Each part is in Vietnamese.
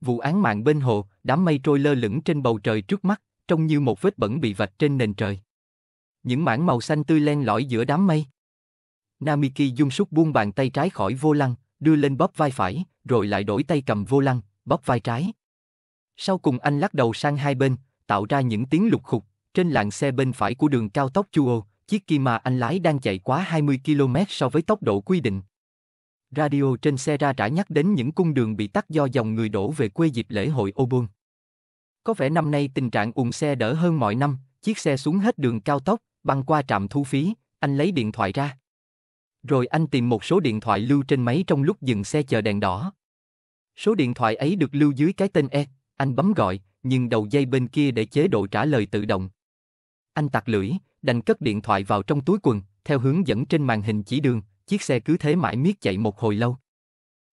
Vụ án mạng bên hồ, đám mây trôi lơ lửng trên bầu trời trước mắt, trông như một vết bẩn bị vạch trên nền trời. Những mảng màu xanh tươi len lỏi giữa đám mây. Namiki dung súc buông bàn tay trái khỏi vô lăng, đưa lên bóp vai phải, rồi lại đổi tay cầm vô lăng, bóp vai trái. Sau cùng anh lắc đầu sang hai bên, tạo ra những tiếng lục khục. Trên làn xe bên phải của đường cao tốc Chuo, chiếc Kia anh lái đang chạy quá 20 km so với tốc độ quy định. Radio trên xe ra trả nhắc đến những cung đường bị tắt do dòng người đổ về quê dịp lễ hội Obon. Có vẻ năm nay tình trạng ùn xe đỡ hơn mọi năm, chiếc xe xuống hết đường cao tốc, băng qua trạm thu phí, anh lấy điện thoại ra. Rồi anh tìm một số điện thoại lưu trên máy trong lúc dừng xe chờ đèn đỏ. Số điện thoại ấy được lưu dưới cái tên E, anh bấm gọi, nhưng đầu dây bên kia để chế độ trả lời tự động. Anh tặc lưỡi, đành cất điện thoại vào trong túi quần, theo hướng dẫn trên màn hình chỉ đường, chiếc xe cứ thế mãi miết chạy một hồi lâu.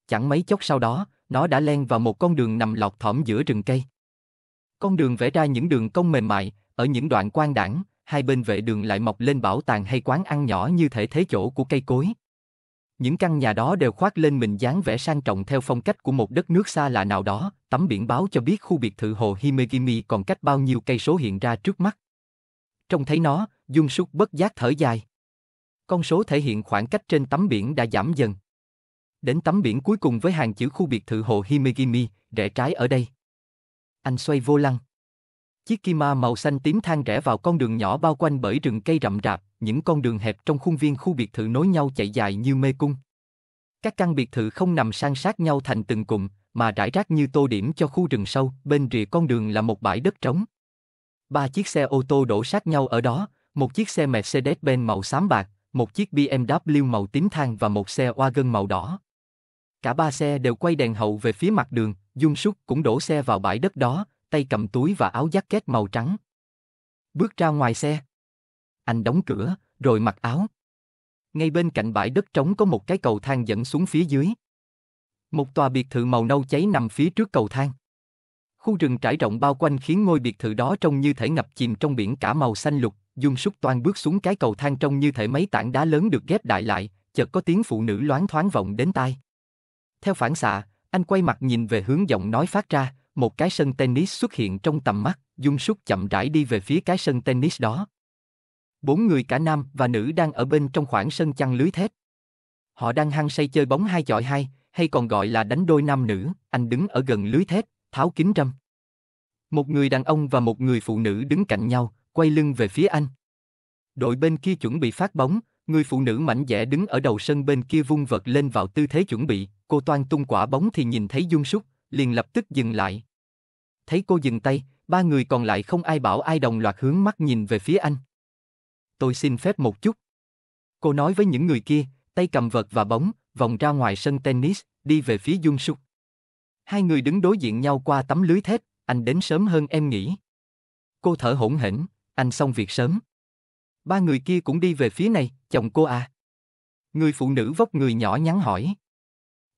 Chẳng mấy chốc sau đó, nó đã len vào một con đường nằm lọt thỏm giữa rừng cây. Con đường vẽ ra những đường cong mềm mại, ở những đoạn quang đảng, hai bên vệ đường lại mọc lên bảo tàng hay quán ăn nhỏ như thể thế chỗ của cây cối. Những căn nhà đó đều khoác lên mình dáng vẻ sang trọng theo phong cách của một đất nước xa lạ nào đó, tấm biển báo cho biết khu biệt thự hồ Himegimi còn cách bao nhiêu cây số hiện ra trước mắt. Trông thấy nó, Dung Súc bất giác thở dài. Con số thể hiện khoảng cách trên tấm biển đã giảm dần. Đến tấm biển cuối cùng với hàng chữ khu biệt thự hồ Himegimi, rẽ trái ở đây. Anh xoay vô lăng. Chiếc Kima màu xanh tím thang rẽ vào con đường nhỏ bao quanh bởi rừng cây rậm rạp, những con đường hẹp trong khuôn viên khu biệt thự nối nhau chạy dài như mê cung. Các căn biệt thự không nằm san sát nhau thành từng cụm, mà rải rác như tô điểm cho khu rừng sâu, bên rìa con đường là một bãi đất trống. Ba chiếc xe ô tô đổ sát nhau ở đó, một chiếc xe Mercedes-Benz màu xám bạc, một chiếc BMW màu tím than và một xe wagon màu đỏ. Cả ba xe đều quay đèn hậu về phía mặt đường, Dung Súc cũng đổ xe vào bãi đất đó, tay cầm túi và áo jacket màu trắng. Bước ra ngoài xe. Anh đóng cửa, rồi mặc áo. Ngay bên cạnh bãi đất trống có một cái cầu thang dẫn xuống phía dưới. Một tòa biệt thự màu nâu cháy nằm phía trước cầu thang. Khu rừng trải rộng bao quanh khiến ngôi biệt thự đó trông như thể ngập chìm trong biển cả màu xanh lục, Dung Súc Toan bước xuống cái cầu thang trông như thể mấy tảng đá lớn được ghép đại lại, chợt có tiếng phụ nữ loáng thoáng vọng đến tai. Theo phản xạ, anh quay mặt nhìn về hướng giọng nói phát ra, một cái sân tennis xuất hiện trong tầm mắt, Dung Súc chậm rãi đi về phía cái sân tennis đó. Bốn người cả nam và nữ đang ở bên trong khoảng sân chăn lưới thép. Họ đang hăng say chơi bóng hai chọi hai, hay còn gọi là đánh đôi nam nữ, anh đứng ở gần lưới thép, tháo kính râm. Một người đàn ông và một người phụ nữ đứng cạnh nhau, quay lưng về phía anh. Đội bên kia chuẩn bị phát bóng, người phụ nữ mạnh dẻ đứng ở đầu sân bên kia vung vật lên vào tư thế chuẩn bị, cô toan tung quả bóng thì nhìn thấy Dung Súc, liền lập tức dừng lại. Thấy cô dừng tay, ba người còn lại không ai bảo ai đồng loạt hướng mắt nhìn về phía anh. Tôi xin phép một chút. Cô nói với những người kia, tay cầm vật và bóng, vòng ra ngoài sân tennis, đi về phía Dung Súc. Hai người đứng đối diện nhau qua tấm lưới thép, anh đến sớm hơn em nghĩ. Cô thở hổn hển, anh xong việc sớm. Ba người kia cũng đi về phía này, chồng cô à. Người phụ nữ vóc người nhỏ nhắn hỏi.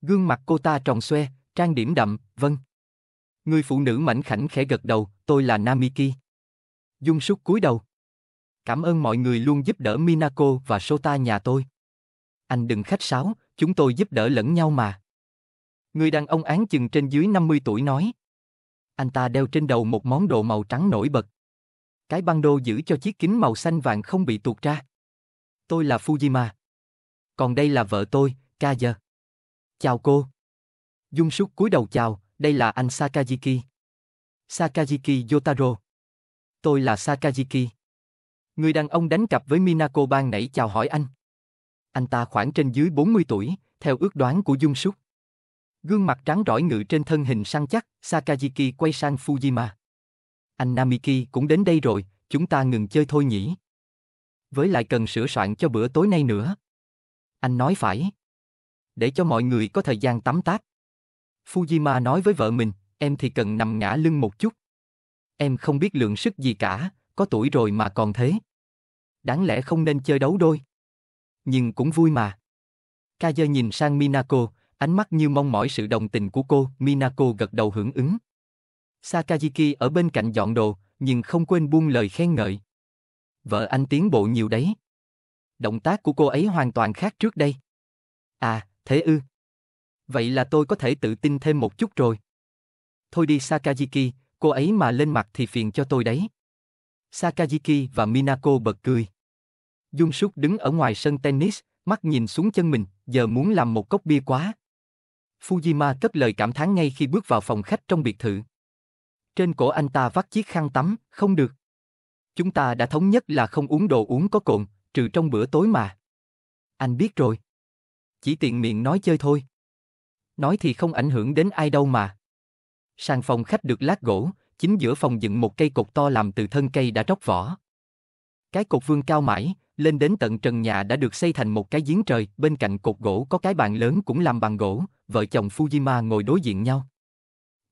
Gương mặt cô ta tròn xoe, trang điểm đậm, vâng. Người phụ nữ mảnh khảnh khẽ gật đầu, tôi là Namiki. Dung súc cúi đầu. Cảm ơn mọi người luôn giúp đỡ Minako và Sota nhà tôi. Anh đừng khách sáo, chúng tôi giúp đỡ lẫn nhau mà. Người đàn ông án chừng trên dưới 50 tuổi nói. Anh ta đeo trên đầu một món đồ màu trắng nổi bật. Cái băng đô giữ cho chiếc kính màu xanh vàng không bị tuột ra. Tôi là Fujima. Còn đây là vợ tôi, Kaja. Chào cô. Dung súc cúi đầu chào, đây là anh Sakajiki. Sakajiki Yotaro. Tôi là Sakajiki. Người đàn ông đánh cặp với Minako ban nãy chào hỏi anh. Anh ta khoảng trên dưới 40 tuổi, theo ước đoán của Dung Súc. Gương mặt trắng rõi ngự trên thân hình săn chắc, Sakajiki quay sang Fujima. Anh Namiki cũng đến đây rồi, chúng ta ngừng chơi thôi nhỉ? Với lại cần sửa soạn cho bữa tối nay nữa. Anh nói phải. Để cho mọi người có thời gian tắm tát. Fujima nói với vợ mình, em thì cần nằm ngã lưng một chút. Em không biết lượng sức gì cả, có tuổi rồi mà còn thế. Đáng lẽ không nên chơi đấu đôi. Nhưng cũng vui mà. Kaja nhìn sang Minako, ánh mắt như mong mỏi sự đồng tình của cô, Minako gật đầu hưởng ứng. Sakajiki ở bên cạnh dọn đồ, nhưng không quên buông lời khen ngợi. Vợ anh tiến bộ nhiều đấy. Động tác của cô ấy hoàn toàn khác trước đây. À, thế ư. Vậy là tôi có thể tự tin thêm một chút rồi. Thôi đi Sakajiki, cô ấy mà lên mặt thì phiền cho tôi đấy. Sakajiki và Minako bật cười. Dung Súc đứng ở ngoài sân tennis, mắt nhìn xuống chân mình, giờ muốn làm một cốc bia quá. Fujima cấp lời cảm thán ngay khi bước vào phòng khách trong biệt thự. Trên cổ anh ta vắt chiếc khăn tắm, không được. Chúng ta đã thống nhất là không uống đồ uống có cồn, trừ trong bữa tối mà. Anh biết rồi. Chỉ tiện miệng nói chơi thôi. Nói thì không ảnh hưởng đến ai đâu mà. Sàn phòng khách được lát gỗ, chính giữa phòng dựng một cây cột to làm từ thân cây đã tróc vỏ. Cái cột vương cao mãi, lên đến tận trần nhà đã được xây thành một cái giếng trời, bên cạnh cột gỗ có cái bàn lớn cũng làm bằng gỗ, vợ chồng Fujima ngồi đối diện nhau.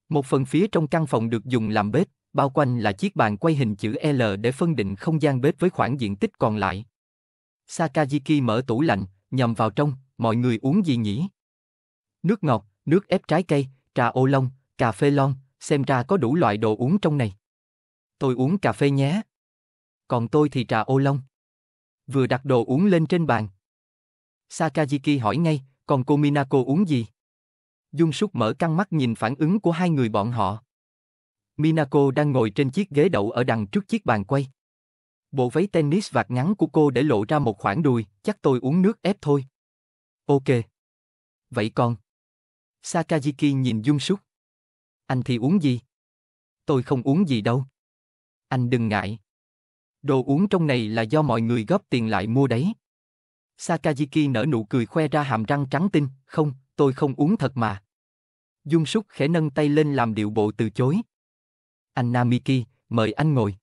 Một phần phía trong căn phòng được dùng làm bếp, bao quanh là chiếc bàn quay hình chữ L để phân định không gian bếp với khoảng diện tích còn lại. Sakajiki mở tủ lạnh, nhầm vào trong, mọi người uống gì nhỉ? Nước ngọt, nước ép trái cây, trà ô long, cà phê lon, xem ra có đủ loại đồ uống trong này. Tôi uống cà phê nhé. Còn tôi thì trà ô long. Vừa đặt đồ uống lên trên bàn. Sakajiki hỏi ngay, còn cô Minako uống gì? Dung Súc mở căng mắt nhìn phản ứng của hai người bọn họ. Minako đang ngồi trên chiếc ghế đậu ở đằng trước chiếc bàn quay. Bộ váy tennis vạt ngắn của cô để lộ ra một khoảng đùi, chắc tôi uống nước ép thôi. Ok. Vậy còn? Sakajiki nhìn Dung Súc. Anh thì uống gì? Tôi không uống gì đâu. Anh đừng ngại. Đồ uống trong này là do mọi người góp tiền lại mua đấy. Sakajiki nở nụ cười khoe ra hàm răng trắng tinh, không, tôi không uống thật mà. Dung Súc khẽ nâng tay lên làm điệu bộ từ chối. Anh Namiki, mời anh ngồi.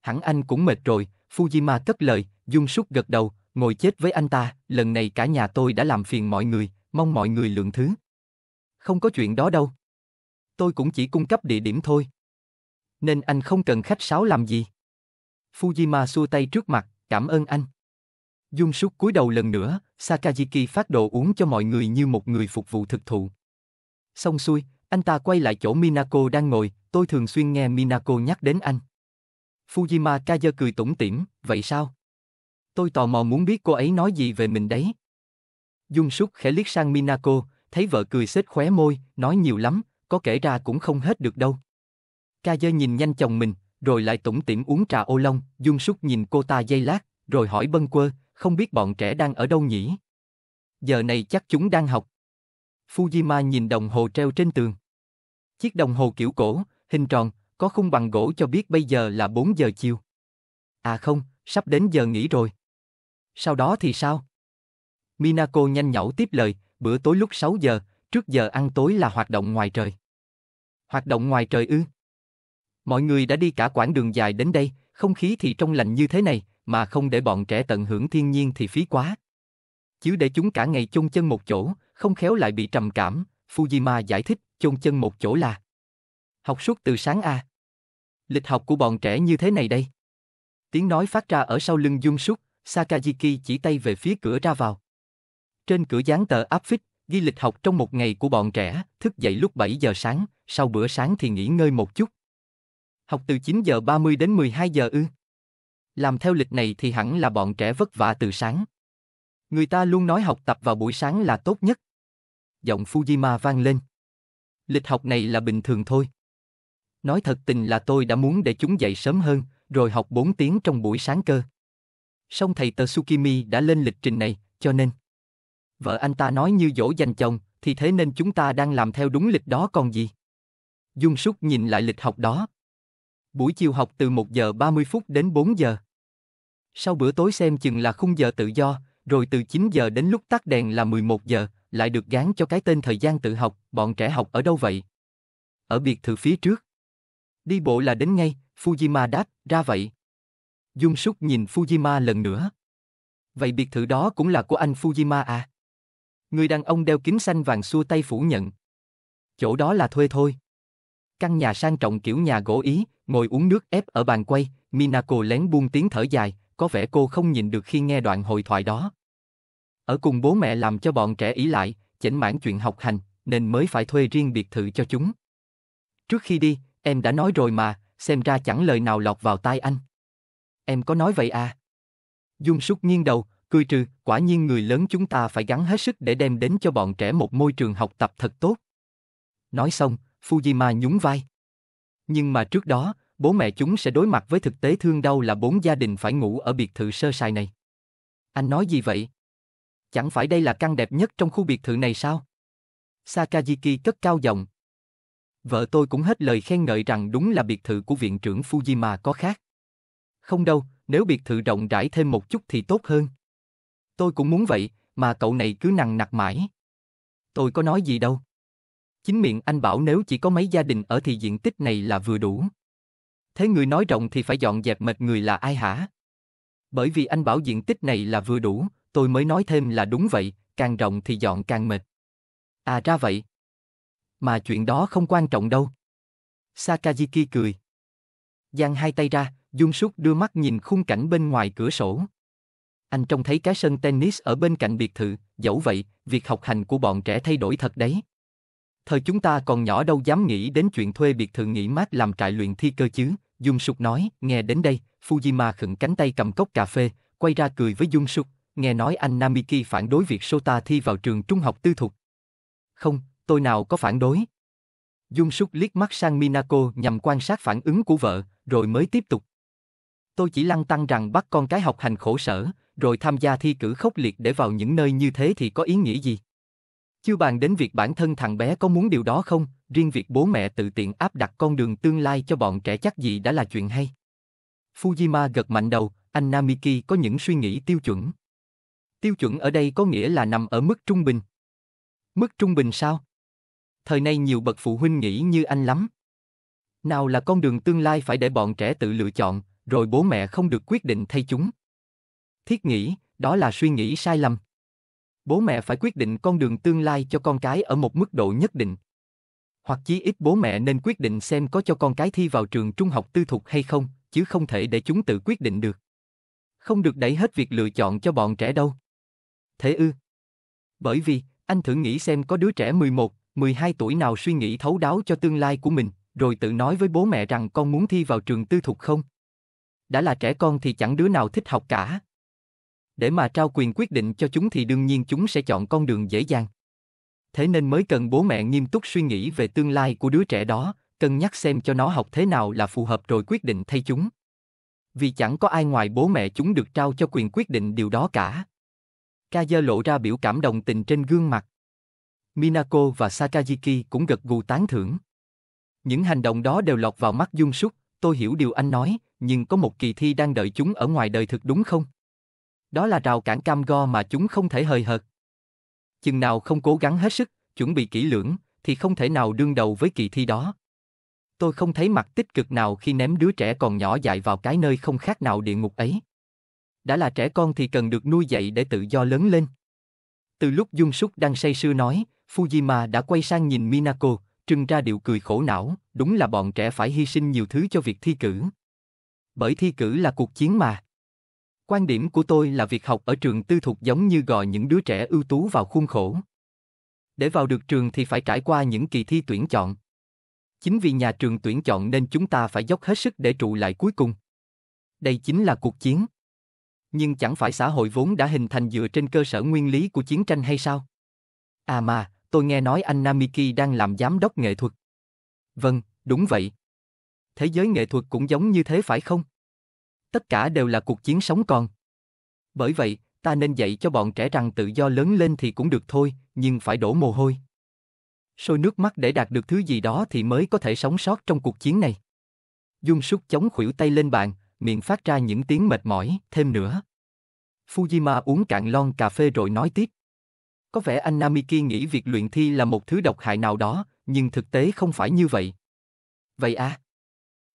Hẳn anh cũng mệt rồi, Fujima cất lời, Dung Súc gật đầu, ngồi chết với anh ta, lần này cả nhà tôi đã làm phiền mọi người, mong mọi người lượng thứ. Không có chuyện đó đâu. Tôi cũng chỉ cung cấp địa điểm thôi. Nên anh không cần khách sáo làm gì. Fujima xua tay trước mặt, cảm ơn anh. Dung Súc cúi đầu lần nữa, Sakajiki phát đồ uống cho mọi người như một người phục vụ thực thụ. Xong xuôi, anh ta quay lại chỗ Minako đang ngồi, tôi thường xuyên nghe Minako nhắc đến anh. Fujima Kaja cười tủm tỉm, vậy sao? Tôi tò mò muốn biết cô ấy nói gì về mình đấy. Dung Súc khẽ liếc sang Minako, thấy vợ cười xết khóe môi, nói nhiều lắm, có kể ra cũng không hết được đâu. Kaja nhìn nhanh chồng mình, rồi lại tủm tỉm uống trà ô long, Dung Súc nhìn cô ta dây lát, rồi hỏi bân quơ, không biết bọn trẻ đang ở đâu nhỉ? Giờ này chắc chúng đang học. Fujima nhìn đồng hồ treo trên tường. Chiếc đồng hồ kiểu cổ, hình tròn, có khung bằng gỗ cho biết bây giờ là 4 giờ chiều. À không, sắp đến giờ nghỉ rồi. Sau đó thì sao? Minako nhanh nhẩu tiếp lời, bữa tối lúc 6 giờ, trước giờ ăn tối là hoạt động ngoài trời. Hoạt động ngoài trời ư? Mọi người đã đi cả quãng đường dài đến đây, không khí thì trong lành như thế này, mà không để bọn trẻ tận hưởng thiên nhiên thì phí quá. Chứ để chúng cả ngày chung chân một chỗ, không khéo lại bị trầm cảm, Fujima giải thích, chôn chân một chỗ là. Học suốt từ sáng a. À? Lịch học của bọn trẻ như thế này đây. Tiếng nói phát ra ở sau lưng Dung Súc, Sakajiki chỉ tay về phía cửa ra vào. Trên cửa dán tờ áp phích, ghi lịch học trong một ngày của bọn trẻ, thức dậy lúc 7 giờ sáng, sau bữa sáng thì nghỉ ngơi một chút. Học từ 9 giờ 30 đến 12 giờ ư. Làm theo lịch này thì hẳn là bọn trẻ vất vả từ sáng. Người ta luôn nói học tập vào buổi sáng là tốt nhất giọng Fujima vang lên. Lịch học này là bình thường thôi. Nói thật tình là tôi đã muốn để chúng dậy sớm hơn, rồi học 4 tiếng trong buổi sáng cơ. Song thầy Tsukimi đã lên lịch trình này, cho nên vợ anh ta nói như dỗ dành chồng, thì thế nên chúng ta đang làm theo đúng lịch đó còn gì. Dung Súc nhìn lại lịch học đó. Buổi chiều học từ 1 giờ 30 phút đến 4 giờ. Sau bữa tối xem chừng là khung giờ tự do, rồi từ 9 giờ đến lúc tắt đèn là 11 giờ, lại được gán cho cái tên thời gian tự học, bọn trẻ học ở đâu vậy? Ở biệt thự phía trước. Đi bộ là đến ngay, Fujima đáp, ra vậy. Dung Súc nhìn Fujima lần nữa. Vậy biệt thự đó cũng là của anh Fujima à? Người đàn ông đeo kính xanh vàng xua tay phủ nhận. Chỗ đó là thuê thôi. Căn nhà sang trọng kiểu nhà gỗ Ý, ngồi uống nước ép ở bàn quay, Minako lén buông tiếng thở dài, có vẻ cô không nhìn được khi nghe đoạn hội thoại đó. Ở cùng bố mẹ làm cho bọn trẻ ý lại, chỉnh mãn chuyện học hành, nên mới phải thuê riêng biệt thự cho chúng. Trước khi đi, em đã nói rồi mà, xem ra chẳng lời nào lọt vào tai anh. Em có nói vậy à? Dung súc nghiêng đầu, cười trừ, quả nhiên người lớn chúng ta phải gắng hết sức để đem đến cho bọn trẻ một môi trường học tập thật tốt. Nói xong, Fujima nhún vai. Nhưng mà trước đó, bố mẹ chúng sẽ đối mặt với thực tế thương đau là bốn gia đình phải ngủ ở biệt thự sơ sài này. Anh nói gì vậy? Chẳng phải đây là căn đẹp nhất trong khu biệt thự này sao? Sakajiki cất cao giọng. Vợ tôi cũng hết lời khen ngợi rằng đúng là biệt thự của viện trưởng Fujima có khác. Không đâu, nếu biệt thự rộng rãi thêm một chút thì tốt hơn. Tôi cũng muốn vậy, mà cậu này cứ nằng nặc mãi. Tôi có nói gì đâu. Chính miệng anh bảo nếu chỉ có mấy gia đình ở thì diện tích này là vừa đủ. Thế người nói rộng thì phải dọn dẹp mệt người là ai hả? Bởi vì anh bảo diện tích này là vừa đủ, tôi mới nói thêm là đúng vậy, càng rộng thì dọn càng mệt. À ra vậy. Mà chuyện đó không quan trọng đâu. Sakajiki cười. Giang hai tay ra, Dung Súc đưa mắt nhìn khung cảnh bên ngoài cửa sổ. Anh trông thấy cái sân tennis ở bên cạnh biệt thự, dẫu vậy, việc học hành của bọn trẻ thay đổi thật đấy. Thời chúng ta còn nhỏ đâu dám nghĩ đến chuyện thuê biệt thự nghỉ mát làm trại luyện thi cơ chứ, Dung Sục nói, nghe đến đây, Fujima khựng cánh tay cầm cốc cà phê, quay ra cười với Dung Sục, nghe nói anh Namiki phản đối việc Sota thi vào trường trung học tư thục. Không, tôi nào có phản đối. Dung Súc liếc mắt sang Minako nhằm quan sát phản ứng của vợ, rồi mới tiếp tục. Tôi chỉ lăng tăng rằng bắt con cái học hành khổ sở, rồi tham gia thi cử khốc liệt để vào những nơi như thế thì có ý nghĩa gì? Chưa bàn đến việc bản thân thằng bé có muốn điều đó không, riêng việc bố mẹ tự tiện áp đặt con đường tương lai cho bọn trẻ chắc gì đã là chuyện hay. Fujima gật mạnh đầu, anh Namiki có những suy nghĩ tiêu chuẩn. Tiêu chuẩn ở đây có nghĩa là nằm ở mức trung bình. Mức trung bình sao? Thời nay nhiều bậc phụ huynh nghĩ như anh lắm. Nào là con đường tương lai phải để bọn trẻ tự lựa chọn, rồi bố mẹ không được quyết định thay chúng. Thiết nghĩ, đó là suy nghĩ sai lầm. Bố mẹ phải quyết định con đường tương lai cho con cái ở một mức độ nhất định. Hoặc chí ít bố mẹ nên quyết định xem có cho con cái thi vào trường trung học tư thục hay không, chứ không thể để chúng tự quyết định được. Không được đẩy hết việc lựa chọn cho bọn trẻ đâu thế ư? Bởi vì, anh thử nghĩ xem có đứa trẻ 11, 12 tuổi nào suy nghĩ thấu đáo cho tương lai của mình, rồi tự nói với bố mẹ rằng con muốn thi vào trường tư thục không? Đã là trẻ con thì chẳng đứa nào thích học cả. Để mà trao quyền quyết định cho chúng thì đương nhiên chúng sẽ chọn con đường dễ dàng. Thế nên mới cần bố mẹ nghiêm túc suy nghĩ về tương lai của đứa trẻ đó, cân nhắc xem cho nó học thế nào là phù hợp rồi quyết định thay chúng. Vì chẳng có ai ngoài bố mẹ chúng được trao cho quyền quyết định điều đó cả. Kaze lộ ra biểu cảm đồng tình trên gương mặt. Minako và Sakajiki cũng gật gù tán thưởng. Những hành động đó đều lọt vào mắt Dung Súc, tôi hiểu điều anh nói, nhưng có một kỳ thi đang đợi chúng ở ngoài đời thực đúng không? Đó là rào cản cam go mà chúng không thể hời hợt. Chừng nào không cố gắng hết sức, chuẩn bị kỹ lưỡng, thì không thể nào đương đầu với kỳ thi đó. Tôi không thấy mặt tích cực nào khi ném đứa trẻ còn nhỏ dại vào cái nơi không khác nào địa ngục ấy đã là trẻ con thì cần được nuôi dạy để tự do lớn lên. Từ lúc Dung Súc đang say sưa nói, Fujima đã quay sang nhìn Minako, trưng ra điệu cười khổ não, đúng là bọn trẻ phải hy sinh nhiều thứ cho việc thi cử. Bởi thi cử là cuộc chiến mà. Quan điểm của tôi là việc học ở trường tư thục giống như gọi những đứa trẻ ưu tú vào khuôn khổ. Để vào được trường thì phải trải qua những kỳ thi tuyển chọn. Chính vì nhà trường tuyển chọn nên chúng ta phải dốc hết sức để trụ lại cuối cùng. Đây chính là cuộc chiến. Nhưng chẳng phải xã hội vốn đã hình thành dựa trên cơ sở nguyên lý của chiến tranh hay sao? À mà, tôi nghe nói anh Namiki đang làm giám đốc nghệ thuật. Vâng, đúng vậy. Thế giới nghệ thuật cũng giống như thế phải không? Tất cả đều là cuộc chiến sống còn. Bởi vậy, ta nên dạy cho bọn trẻ rằng tự do lớn lên thì cũng được thôi, nhưng phải đổ mồ hôi. Sôi nước mắt để đạt được thứ gì đó thì mới có thể sống sót trong cuộc chiến này. Dung súc chống khuỷu tay lên bàn, miệng phát ra những tiếng mệt mỏi, thêm nữa. Fujima uống cạn lon cà phê rồi nói tiếp. Có vẻ anh Namiki nghĩ việc luyện thi là một thứ độc hại nào đó, nhưng thực tế không phải như vậy. Vậy à?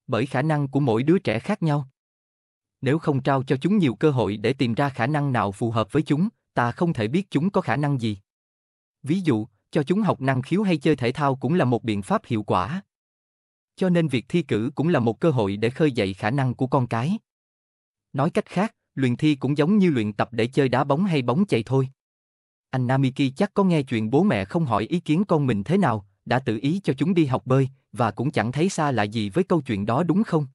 Bởi khả năng của mỗi đứa trẻ khác nhau. Nếu không trao cho chúng nhiều cơ hội để tìm ra khả năng nào phù hợp với chúng, ta không thể biết chúng có khả năng gì. Ví dụ, cho chúng học năng khiếu hay chơi thể thao cũng là một biện pháp hiệu quả. Cho nên việc thi cử cũng là một cơ hội để khơi dậy khả năng của con cái. Nói cách khác, luyện thi cũng giống như luyện tập để chơi đá bóng hay bóng chạy thôi. Anh Namiki chắc có nghe chuyện bố mẹ không hỏi ý kiến con mình thế nào, đã tự ý cho chúng đi học bơi, và cũng chẳng thấy xa lạ gì với câu chuyện đó đúng không?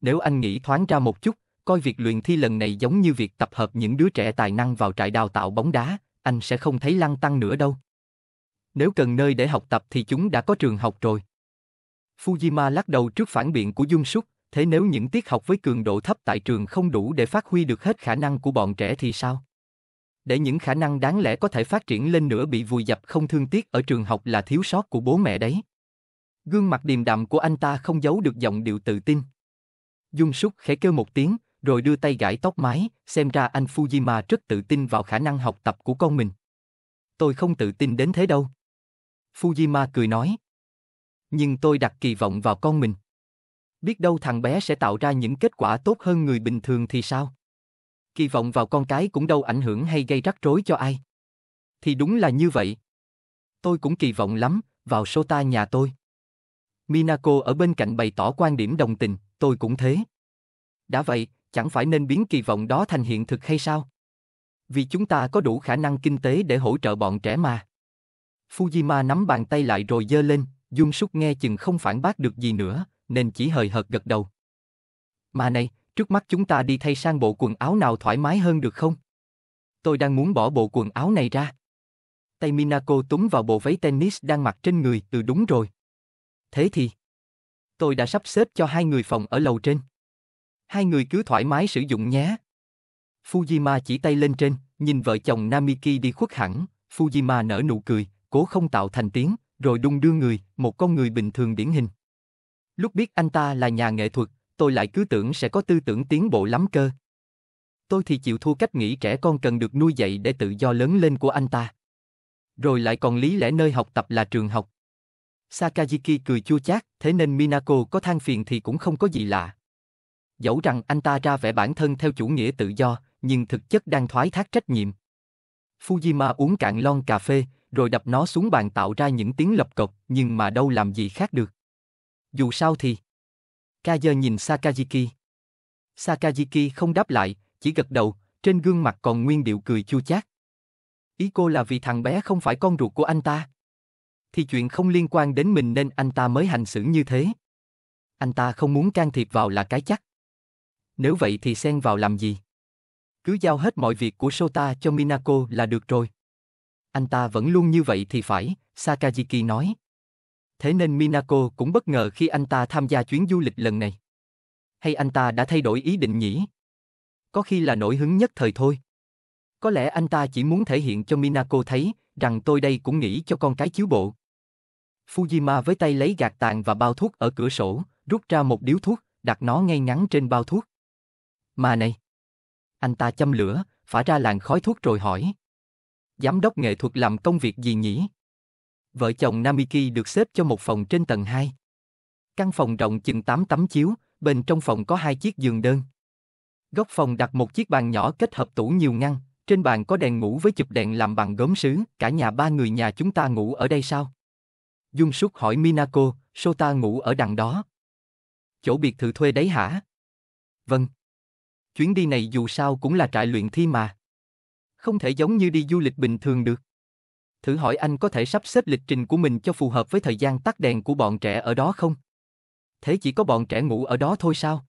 Nếu anh nghĩ thoáng ra một chút, coi việc luyện thi lần này giống như việc tập hợp những đứa trẻ tài năng vào trại đào tạo bóng đá, anh sẽ không thấy lăng tăng nữa đâu. Nếu cần nơi để học tập thì chúng đã có trường học rồi. Fujima lắc đầu trước phản biện của Dung Súc, thế nếu những tiết học với cường độ thấp tại trường không đủ để phát huy được hết khả năng của bọn trẻ thì sao? Để những khả năng đáng lẽ có thể phát triển lên nữa bị vùi dập không thương tiếc ở trường học là thiếu sót của bố mẹ đấy. Gương mặt điềm đạm của anh ta không giấu được giọng điệu tự tin. Dung Súc khẽ kêu một tiếng, rồi đưa tay gãi tóc mái, xem ra anh Fujima rất tự tin vào khả năng học tập của con mình. Tôi không tự tin đến thế đâu. Fujima cười nói nhưng tôi đặt kỳ vọng vào con mình. Biết đâu thằng bé sẽ tạo ra những kết quả tốt hơn người bình thường thì sao? Kỳ vọng vào con cái cũng đâu ảnh hưởng hay gây rắc rối cho ai. Thì đúng là như vậy. Tôi cũng kỳ vọng lắm vào Sota nhà tôi. Minako ở bên cạnh bày tỏ quan điểm đồng tình, tôi cũng thế. Đã vậy, chẳng phải nên biến kỳ vọng đó thành hiện thực hay sao? Vì chúng ta có đủ khả năng kinh tế để hỗ trợ bọn trẻ mà. Fujima nắm bàn tay lại rồi giơ lên, Dung Súc nghe chừng không phản bác được gì nữa, nên chỉ hời hợt gật đầu. Mà này, trước mắt chúng ta đi thay sang bộ quần áo nào thoải mái hơn được không? Tôi đang muốn bỏ bộ quần áo này ra. Tay Minako túm vào bộ váy tennis đang mặc trên người, từ đúng rồi. Thế thì, tôi đã sắp xếp cho hai người phòng ở lầu trên. Hai người cứ thoải mái sử dụng nhé. Fujima chỉ tay lên trên, nhìn vợ chồng Namiki đi khuất hẳn, Fujima nở nụ cười, cố không tạo thành tiếng, rồi đung đưa người, một con người bình thường điển hình. Lúc biết anh ta là nhà nghệ thuật, tôi lại cứ tưởng sẽ có tư tưởng tiến bộ lắm cơ. Tôi thì chịu thua cách nghĩ trẻ con cần được nuôi dạy để tự do lớn lên của anh ta. Rồi lại còn lý lẽ nơi học tập là trường học. Sakajiki cười chua chát, thế nên Minako có than phiền thì cũng không có gì lạ. Dẫu rằng anh ta ra vẻ bản thân theo chủ nghĩa tự do, nhưng thực chất đang thoái thác trách nhiệm. Fujima uống cạn lon cà phê, rồi đập nó xuống bàn tạo ra những tiếng lập cộc, nhưng mà đâu làm gì khác được. Dù sao thì... Kaze nhìn Sakajiki. Sakajiki không đáp lại, chỉ gật đầu, trên gương mặt còn nguyên điệu cười chua chát. Ý cô là vì thằng bé không phải con ruột của anh ta. Thì chuyện không liên quan đến mình nên anh ta mới hành xử như thế. Anh ta không muốn can thiệp vào là cái chắc. Nếu vậy thì xen vào làm gì? Cứ giao hết mọi việc của Sota cho Minako là được rồi anh ta vẫn luôn như vậy thì phải, Sakajiki nói. Thế nên Minako cũng bất ngờ khi anh ta tham gia chuyến du lịch lần này. Hay anh ta đã thay đổi ý định nhỉ? Có khi là nổi hứng nhất thời thôi. Có lẽ anh ta chỉ muốn thể hiện cho Minako thấy rằng tôi đây cũng nghĩ cho con cái chiếu bộ. Fujima với tay lấy gạt tàn và bao thuốc ở cửa sổ, rút ra một điếu thuốc, đặt nó ngay ngắn trên bao thuốc. Mà này! Anh ta châm lửa, phả ra làn khói thuốc rồi hỏi giám đốc nghệ thuật làm công việc gì nhỉ? Vợ chồng Namiki được xếp cho một phòng trên tầng 2. Căn phòng rộng chừng 8 tấm chiếu, bên trong phòng có hai chiếc giường đơn. Góc phòng đặt một chiếc bàn nhỏ kết hợp tủ nhiều ngăn, trên bàn có đèn ngủ với chụp đèn làm bằng gốm sứ, cả nhà ba người nhà chúng ta ngủ ở đây sao? Dung Súc hỏi Minako, Sota ngủ ở đằng đó. Chỗ biệt thự thuê đấy hả? Vâng. Chuyến đi này dù sao cũng là trại luyện thi mà không thể giống như đi du lịch bình thường được. Thử hỏi anh có thể sắp xếp lịch trình của mình cho phù hợp với thời gian tắt đèn của bọn trẻ ở đó không? Thế chỉ có bọn trẻ ngủ ở đó thôi sao?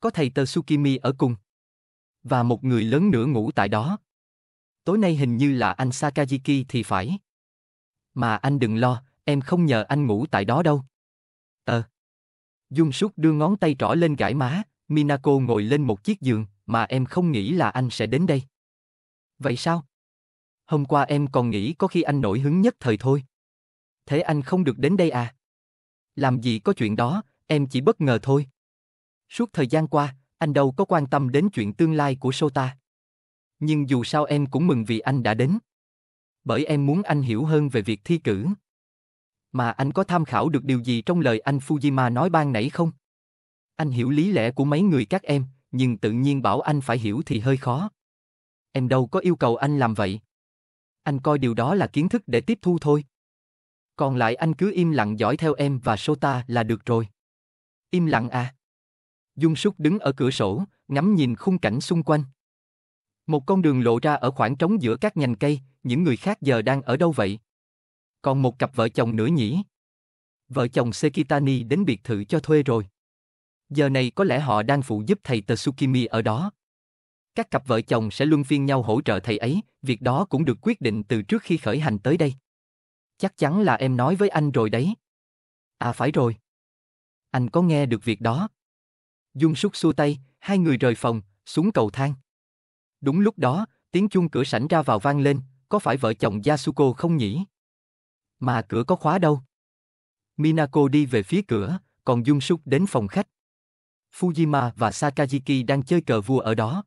Có thầy tờ Tsukimi ở cùng. Và một người lớn nữa ngủ tại đó. Tối nay hình như là anh Sakajiki thì phải. Mà anh đừng lo, em không nhờ anh ngủ tại đó đâu. Ờ. Dung Súc đưa ngón tay trỏ lên gãi má, Minako ngồi lên một chiếc giường, mà em không nghĩ là anh sẽ đến đây. Vậy sao? Hôm qua em còn nghĩ có khi anh nổi hứng nhất thời thôi. Thế anh không được đến đây à? Làm gì có chuyện đó, em chỉ bất ngờ thôi. Suốt thời gian qua, anh đâu có quan tâm đến chuyện tương lai của Sota. Nhưng dù sao em cũng mừng vì anh đã đến. Bởi em muốn anh hiểu hơn về việc thi cử. Mà anh có tham khảo được điều gì trong lời anh Fujima nói ban nãy không? Anh hiểu lý lẽ của mấy người các em, nhưng tự nhiên bảo anh phải hiểu thì hơi khó. Em đâu có yêu cầu anh làm vậy. Anh coi điều đó là kiến thức để tiếp thu thôi. Còn lại anh cứ im lặng dõi theo em và Sota là được rồi. Im lặng à? Dung Súc đứng ở cửa sổ, ngắm nhìn khung cảnh xung quanh. Một con đường lộ ra ở khoảng trống giữa các nhành cây, những người khác giờ đang ở đâu vậy? Còn một cặp vợ chồng nữa nhỉ? Vợ chồng Sekitani đến biệt thự cho thuê rồi. Giờ này có lẽ họ đang phụ giúp thầy Tsukimi ở đó. Các cặp vợ chồng sẽ luân phiên nhau hỗ trợ thầy ấy, việc đó cũng được quyết định từ trước khi khởi hành tới đây. Chắc chắn là em nói với anh rồi đấy. À phải rồi. Anh có nghe được việc đó. Dung súc xua tay, hai người rời phòng, xuống cầu thang. Đúng lúc đó, tiếng chuông cửa sảnh ra vào vang lên, có phải vợ chồng Yasuko không nhỉ? Mà cửa có khóa đâu. Minako đi về phía cửa, còn Dung Súc đến phòng khách. Fujima và Sakajiki đang chơi cờ vua ở đó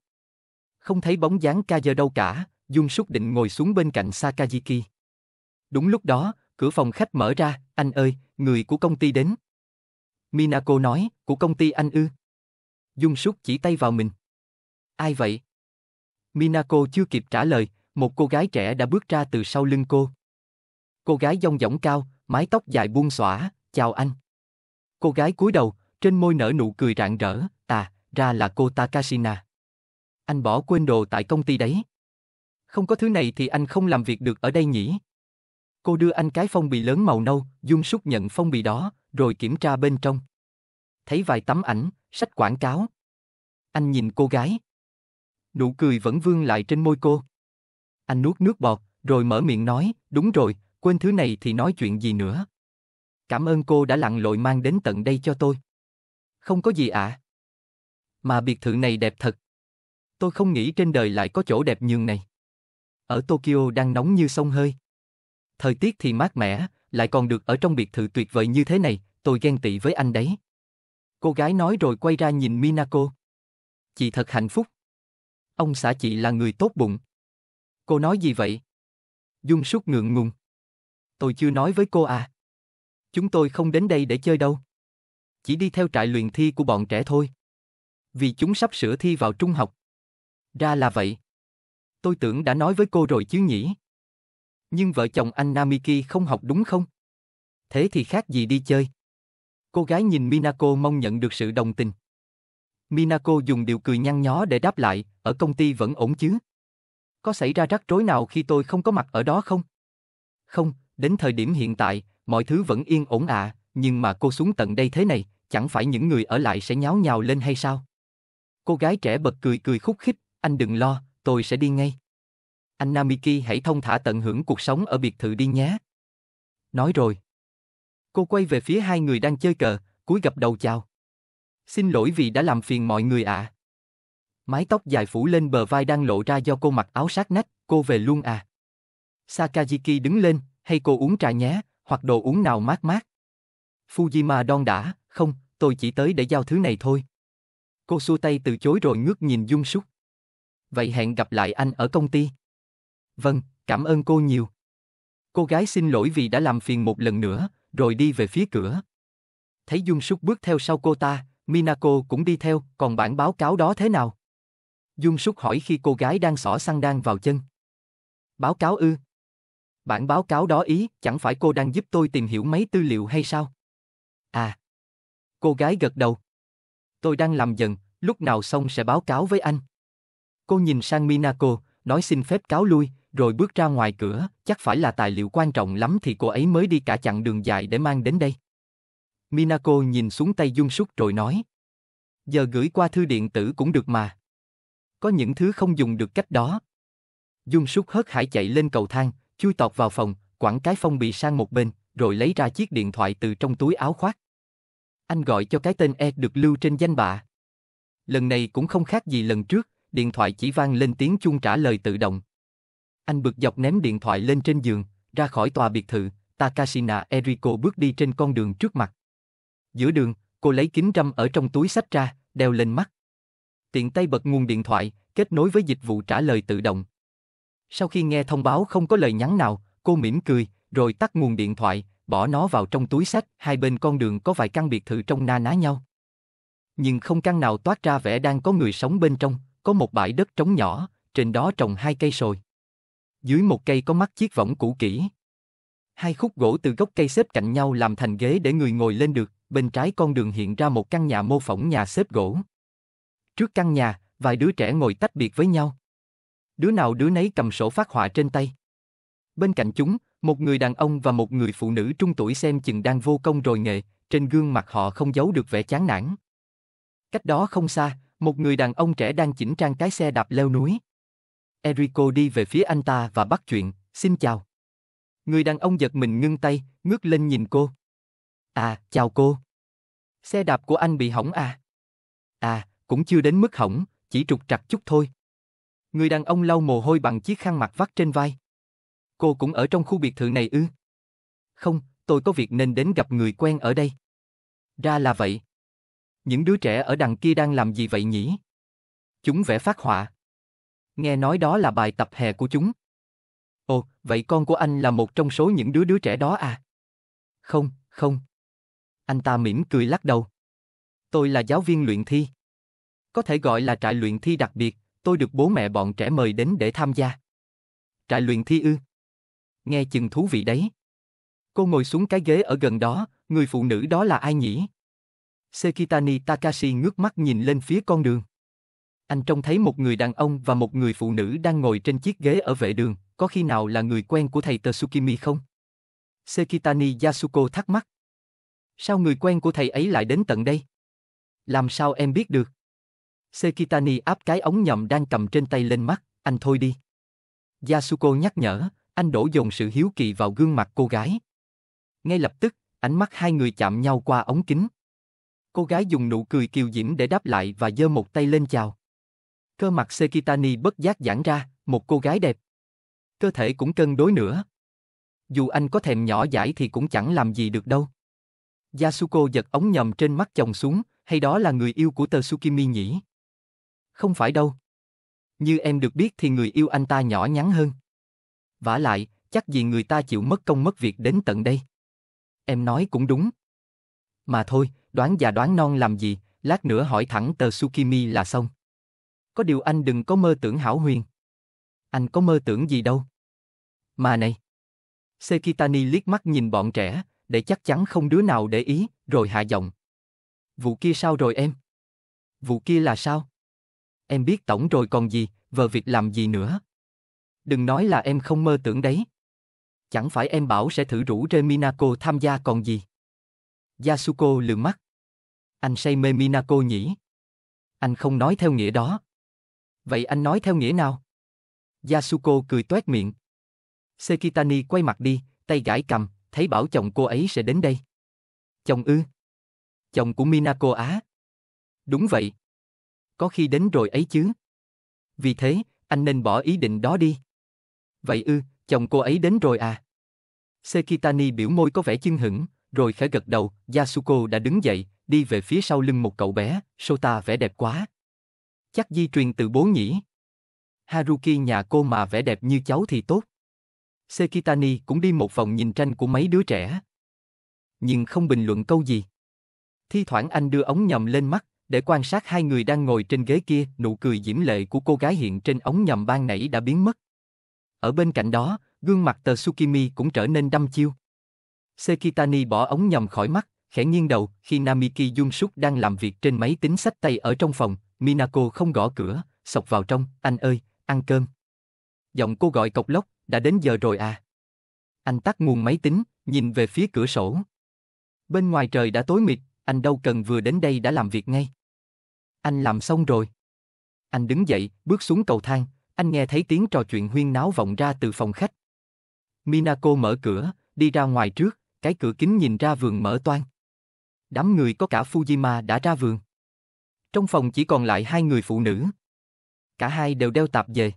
không thấy bóng dáng Kaze đâu cả, Dung Súc định ngồi xuống bên cạnh Sakajiki. Đúng lúc đó, cửa phòng khách mở ra, anh ơi, người của công ty đến. Minako nói, của công ty anh ư. Dung Súc chỉ tay vào mình. Ai vậy? Minako chưa kịp trả lời, một cô gái trẻ đã bước ra từ sau lưng cô. Cô gái dong dỏng cao, mái tóc dài buông xõa, chào anh. Cô gái cúi đầu, trên môi nở nụ cười rạng rỡ, ta, à, ra là cô Takashina. Anh bỏ quên đồ tại công ty đấy. Không có thứ này thì anh không làm việc được ở đây nhỉ? Cô đưa anh cái phong bì lớn màu nâu, Dung Súc nhận phong bì đó, rồi kiểm tra bên trong. Thấy vài tấm ảnh, sách quảng cáo. Anh nhìn cô gái. Nụ cười vẫn vương lại trên môi cô. Anh nuốt nước bọt, rồi mở miệng nói, đúng rồi, quên thứ này thì nói chuyện gì nữa. Cảm ơn cô đã lặng lội mang đến tận đây cho tôi. Không có gì ạ. À. Mà biệt thự này đẹp thật tôi không nghĩ trên đời lại có chỗ đẹp nhường này. Ở Tokyo đang nóng như sông hơi. Thời tiết thì mát mẻ, lại còn được ở trong biệt thự tuyệt vời như thế này, tôi ghen tị với anh đấy. Cô gái nói rồi quay ra nhìn Minako. Chị thật hạnh phúc. Ông xã chị là người tốt bụng. Cô nói gì vậy? Dung súc ngượng ngùng. Tôi chưa nói với cô à. Chúng tôi không đến đây để chơi đâu. Chỉ đi theo trại luyện thi của bọn trẻ thôi. Vì chúng sắp sửa thi vào trung học. Ra là vậy. Tôi tưởng đã nói với cô rồi chứ nhỉ. Nhưng vợ chồng anh Namiki không học đúng không? Thế thì khác gì đi chơi. Cô gái nhìn Minako mong nhận được sự đồng tình. Minako dùng điều cười nhăn nhó để đáp lại, ở công ty vẫn ổn chứ? Có xảy ra rắc rối nào khi tôi không có mặt ở đó không? Không, đến thời điểm hiện tại, mọi thứ vẫn yên ổn à, nhưng mà cô xuống tận đây thế này, chẳng phải những người ở lại sẽ nháo nhào lên hay sao? Cô gái trẻ bật cười cười khúc khích, anh đừng lo, tôi sẽ đi ngay. Anh Namiki hãy thông thả tận hưởng cuộc sống ở biệt thự đi nhé. Nói rồi. Cô quay về phía hai người đang chơi cờ, cúi gập đầu chào. Xin lỗi vì đã làm phiền mọi người ạ. À. Mái tóc dài phủ lên bờ vai đang lộ ra do cô mặc áo sát nách, cô về luôn à. Sakajiki đứng lên, hay cô uống trà nhé, hoặc đồ uống nào mát mát. Fujima đon đã, không, tôi chỉ tới để giao thứ này thôi. Cô xua tay từ chối rồi ngước nhìn Dung Súc vậy hẹn gặp lại anh ở công ty. Vâng, cảm ơn cô nhiều. Cô gái xin lỗi vì đã làm phiền một lần nữa, rồi đi về phía cửa. Thấy Dung Súc bước theo sau cô ta, Minako cũng đi theo, còn bản báo cáo đó thế nào? Dung Súc hỏi khi cô gái đang xỏ xăng đan vào chân. Báo cáo ư? Bản báo cáo đó ý, chẳng phải cô đang giúp tôi tìm hiểu mấy tư liệu hay sao? À. Cô gái gật đầu. Tôi đang làm dần, lúc nào xong sẽ báo cáo với anh. Cô nhìn sang Minako, nói xin phép cáo lui, rồi bước ra ngoài cửa, chắc phải là tài liệu quan trọng lắm thì cô ấy mới đi cả chặng đường dài để mang đến đây. Minako nhìn xuống tay Dung Súc rồi nói. Giờ gửi qua thư điện tử cũng được mà. Có những thứ không dùng được cách đó. Dung Súc hớt hải chạy lên cầu thang, chui tọt vào phòng, quẳng cái phong bị sang một bên, rồi lấy ra chiếc điện thoại từ trong túi áo khoác. Anh gọi cho cái tên E được lưu trên danh bạ. Lần này cũng không khác gì lần trước, điện thoại chỉ vang lên tiếng chuông trả lời tự động. Anh bực dọc ném điện thoại lên trên giường, ra khỏi tòa biệt thự, Takashina Eriko bước đi trên con đường trước mặt. Giữa đường, cô lấy kính râm ở trong túi sách ra, đeo lên mắt. Tiện tay bật nguồn điện thoại, kết nối với dịch vụ trả lời tự động. Sau khi nghe thông báo không có lời nhắn nào, cô mỉm cười, rồi tắt nguồn điện thoại, bỏ nó vào trong túi sách, hai bên con đường có vài căn biệt thự trong na ná nhau. Nhưng không căn nào toát ra vẻ đang có người sống bên trong, có một bãi đất trống nhỏ, trên đó trồng hai cây sồi. Dưới một cây có mắc chiếc võng cũ kỹ. Hai khúc gỗ từ gốc cây xếp cạnh nhau làm thành ghế để người ngồi lên được, bên trái con đường hiện ra một căn nhà mô phỏng nhà xếp gỗ. Trước căn nhà, vài đứa trẻ ngồi tách biệt với nhau. Đứa nào đứa nấy cầm sổ phát họa trên tay. Bên cạnh chúng, một người đàn ông và một người phụ nữ trung tuổi xem chừng đang vô công rồi nghề. trên gương mặt họ không giấu được vẻ chán nản. Cách đó không xa, một người đàn ông trẻ đang chỉnh trang cái xe đạp leo núi. Erico đi về phía anh ta và bắt chuyện, xin chào. Người đàn ông giật mình ngưng tay, ngước lên nhìn cô. À, chào cô. Xe đạp của anh bị hỏng à? À, cũng chưa đến mức hỏng, chỉ trục trặc chút thôi. Người đàn ông lau mồ hôi bằng chiếc khăn mặt vắt trên vai. Cô cũng ở trong khu biệt thự này ư? Không, tôi có việc nên đến gặp người quen ở đây. Ra là vậy, những đứa trẻ ở đằng kia đang làm gì vậy nhỉ? Chúng vẽ phát họa. Nghe nói đó là bài tập hè của chúng. Ồ, vậy con của anh là một trong số những đứa đứa trẻ đó à? Không, không. Anh ta mỉm cười lắc đầu. Tôi là giáo viên luyện thi. Có thể gọi là trại luyện thi đặc biệt, tôi được bố mẹ bọn trẻ mời đến để tham gia. Trại luyện thi ư? Nghe chừng thú vị đấy. Cô ngồi xuống cái ghế ở gần đó, người phụ nữ đó là ai nhỉ? Sekitani Takashi ngước mắt nhìn lên phía con đường. Anh trông thấy một người đàn ông và một người phụ nữ đang ngồi trên chiếc ghế ở vệ đường, có khi nào là người quen của thầy Tsukimi không? Sekitani Yasuko thắc mắc. Sao người quen của thầy ấy lại đến tận đây? Làm sao em biết được? Sekitani áp cái ống nhầm đang cầm trên tay lên mắt, anh thôi đi. Yasuko nhắc nhở, anh đổ dồn sự hiếu kỳ vào gương mặt cô gái. Ngay lập tức, ánh mắt hai người chạm nhau qua ống kính. Cô gái dùng nụ cười kiều diễm để đáp lại và giơ một tay lên chào. Cơ mặt Sekitani bất giác giãn ra, một cô gái đẹp. Cơ thể cũng cân đối nữa. Dù anh có thèm nhỏ dãi thì cũng chẳng làm gì được đâu. Yasuko giật ống nhầm trên mắt chồng xuống, hay đó là người yêu của tờ Tsukimi nhỉ? Không phải đâu. Như em được biết thì người yêu anh ta nhỏ nhắn hơn. Vả lại, chắc gì người ta chịu mất công mất việc đến tận đây. Em nói cũng đúng, mà thôi, đoán già đoán non làm gì, lát nữa hỏi thẳng tờ Tsukimi là xong. Có điều anh đừng có mơ tưởng hảo huyền. Anh có mơ tưởng gì đâu. Mà này. Sekitani liếc mắt nhìn bọn trẻ, để chắc chắn không đứa nào để ý, rồi hạ giọng. Vụ kia sao rồi em? Vụ kia là sao? Em biết tổng rồi còn gì, vờ việc làm gì nữa. Đừng nói là em không mơ tưởng đấy. Chẳng phải em bảo sẽ thử rủ Reminako tham gia còn gì. Yasuko lườm mắt. Anh say mê Minako nhỉ? Anh không nói theo nghĩa đó. Vậy anh nói theo nghĩa nào? Yasuko cười toét miệng. Sekitani quay mặt đi, tay gãi cầm, thấy bảo chồng cô ấy sẽ đến đây. Chồng ư? Chồng của Minako á? Đúng vậy. Có khi đến rồi ấy chứ. Vì thế, anh nên bỏ ý định đó đi. Vậy ư, chồng cô ấy đến rồi à? Sekitani biểu môi có vẻ chưng hửng rồi khẽ gật đầu, Yasuko đã đứng dậy, đi về phía sau lưng một cậu bé, Sota vẻ đẹp quá. Chắc di truyền từ bố nhỉ. Haruki nhà cô mà vẻ đẹp như cháu thì tốt. Sekitani cũng đi một vòng nhìn tranh của mấy đứa trẻ. Nhưng không bình luận câu gì. Thi thoảng anh đưa ống nhầm lên mắt, để quan sát hai người đang ngồi trên ghế kia, nụ cười diễm lệ của cô gái hiện trên ống nhầm ban nãy đã biến mất. Ở bên cạnh đó, gương mặt tờ Tsukimi cũng trở nên đăm chiêu. Sekitani bỏ ống nhòm khỏi mắt, khẽ nghiêng đầu, khi Namiki Yunsuk đang làm việc trên máy tính sách tay ở trong phòng, Minako không gõ cửa, sọc vào trong, anh ơi, ăn cơm. Giọng cô gọi cộc lốc, đã đến giờ rồi à. Anh tắt nguồn máy tính, nhìn về phía cửa sổ. Bên ngoài trời đã tối mịt, anh đâu cần vừa đến đây đã làm việc ngay. Anh làm xong rồi. Anh đứng dậy, bước xuống cầu thang, anh nghe thấy tiếng trò chuyện huyên náo vọng ra từ phòng khách. Minako mở cửa, đi ra ngoài trước, cái cửa kính nhìn ra vườn mở toang. Đám người có cả Fujima đã ra vườn. Trong phòng chỉ còn lại hai người phụ nữ. Cả hai đều đeo tạp về.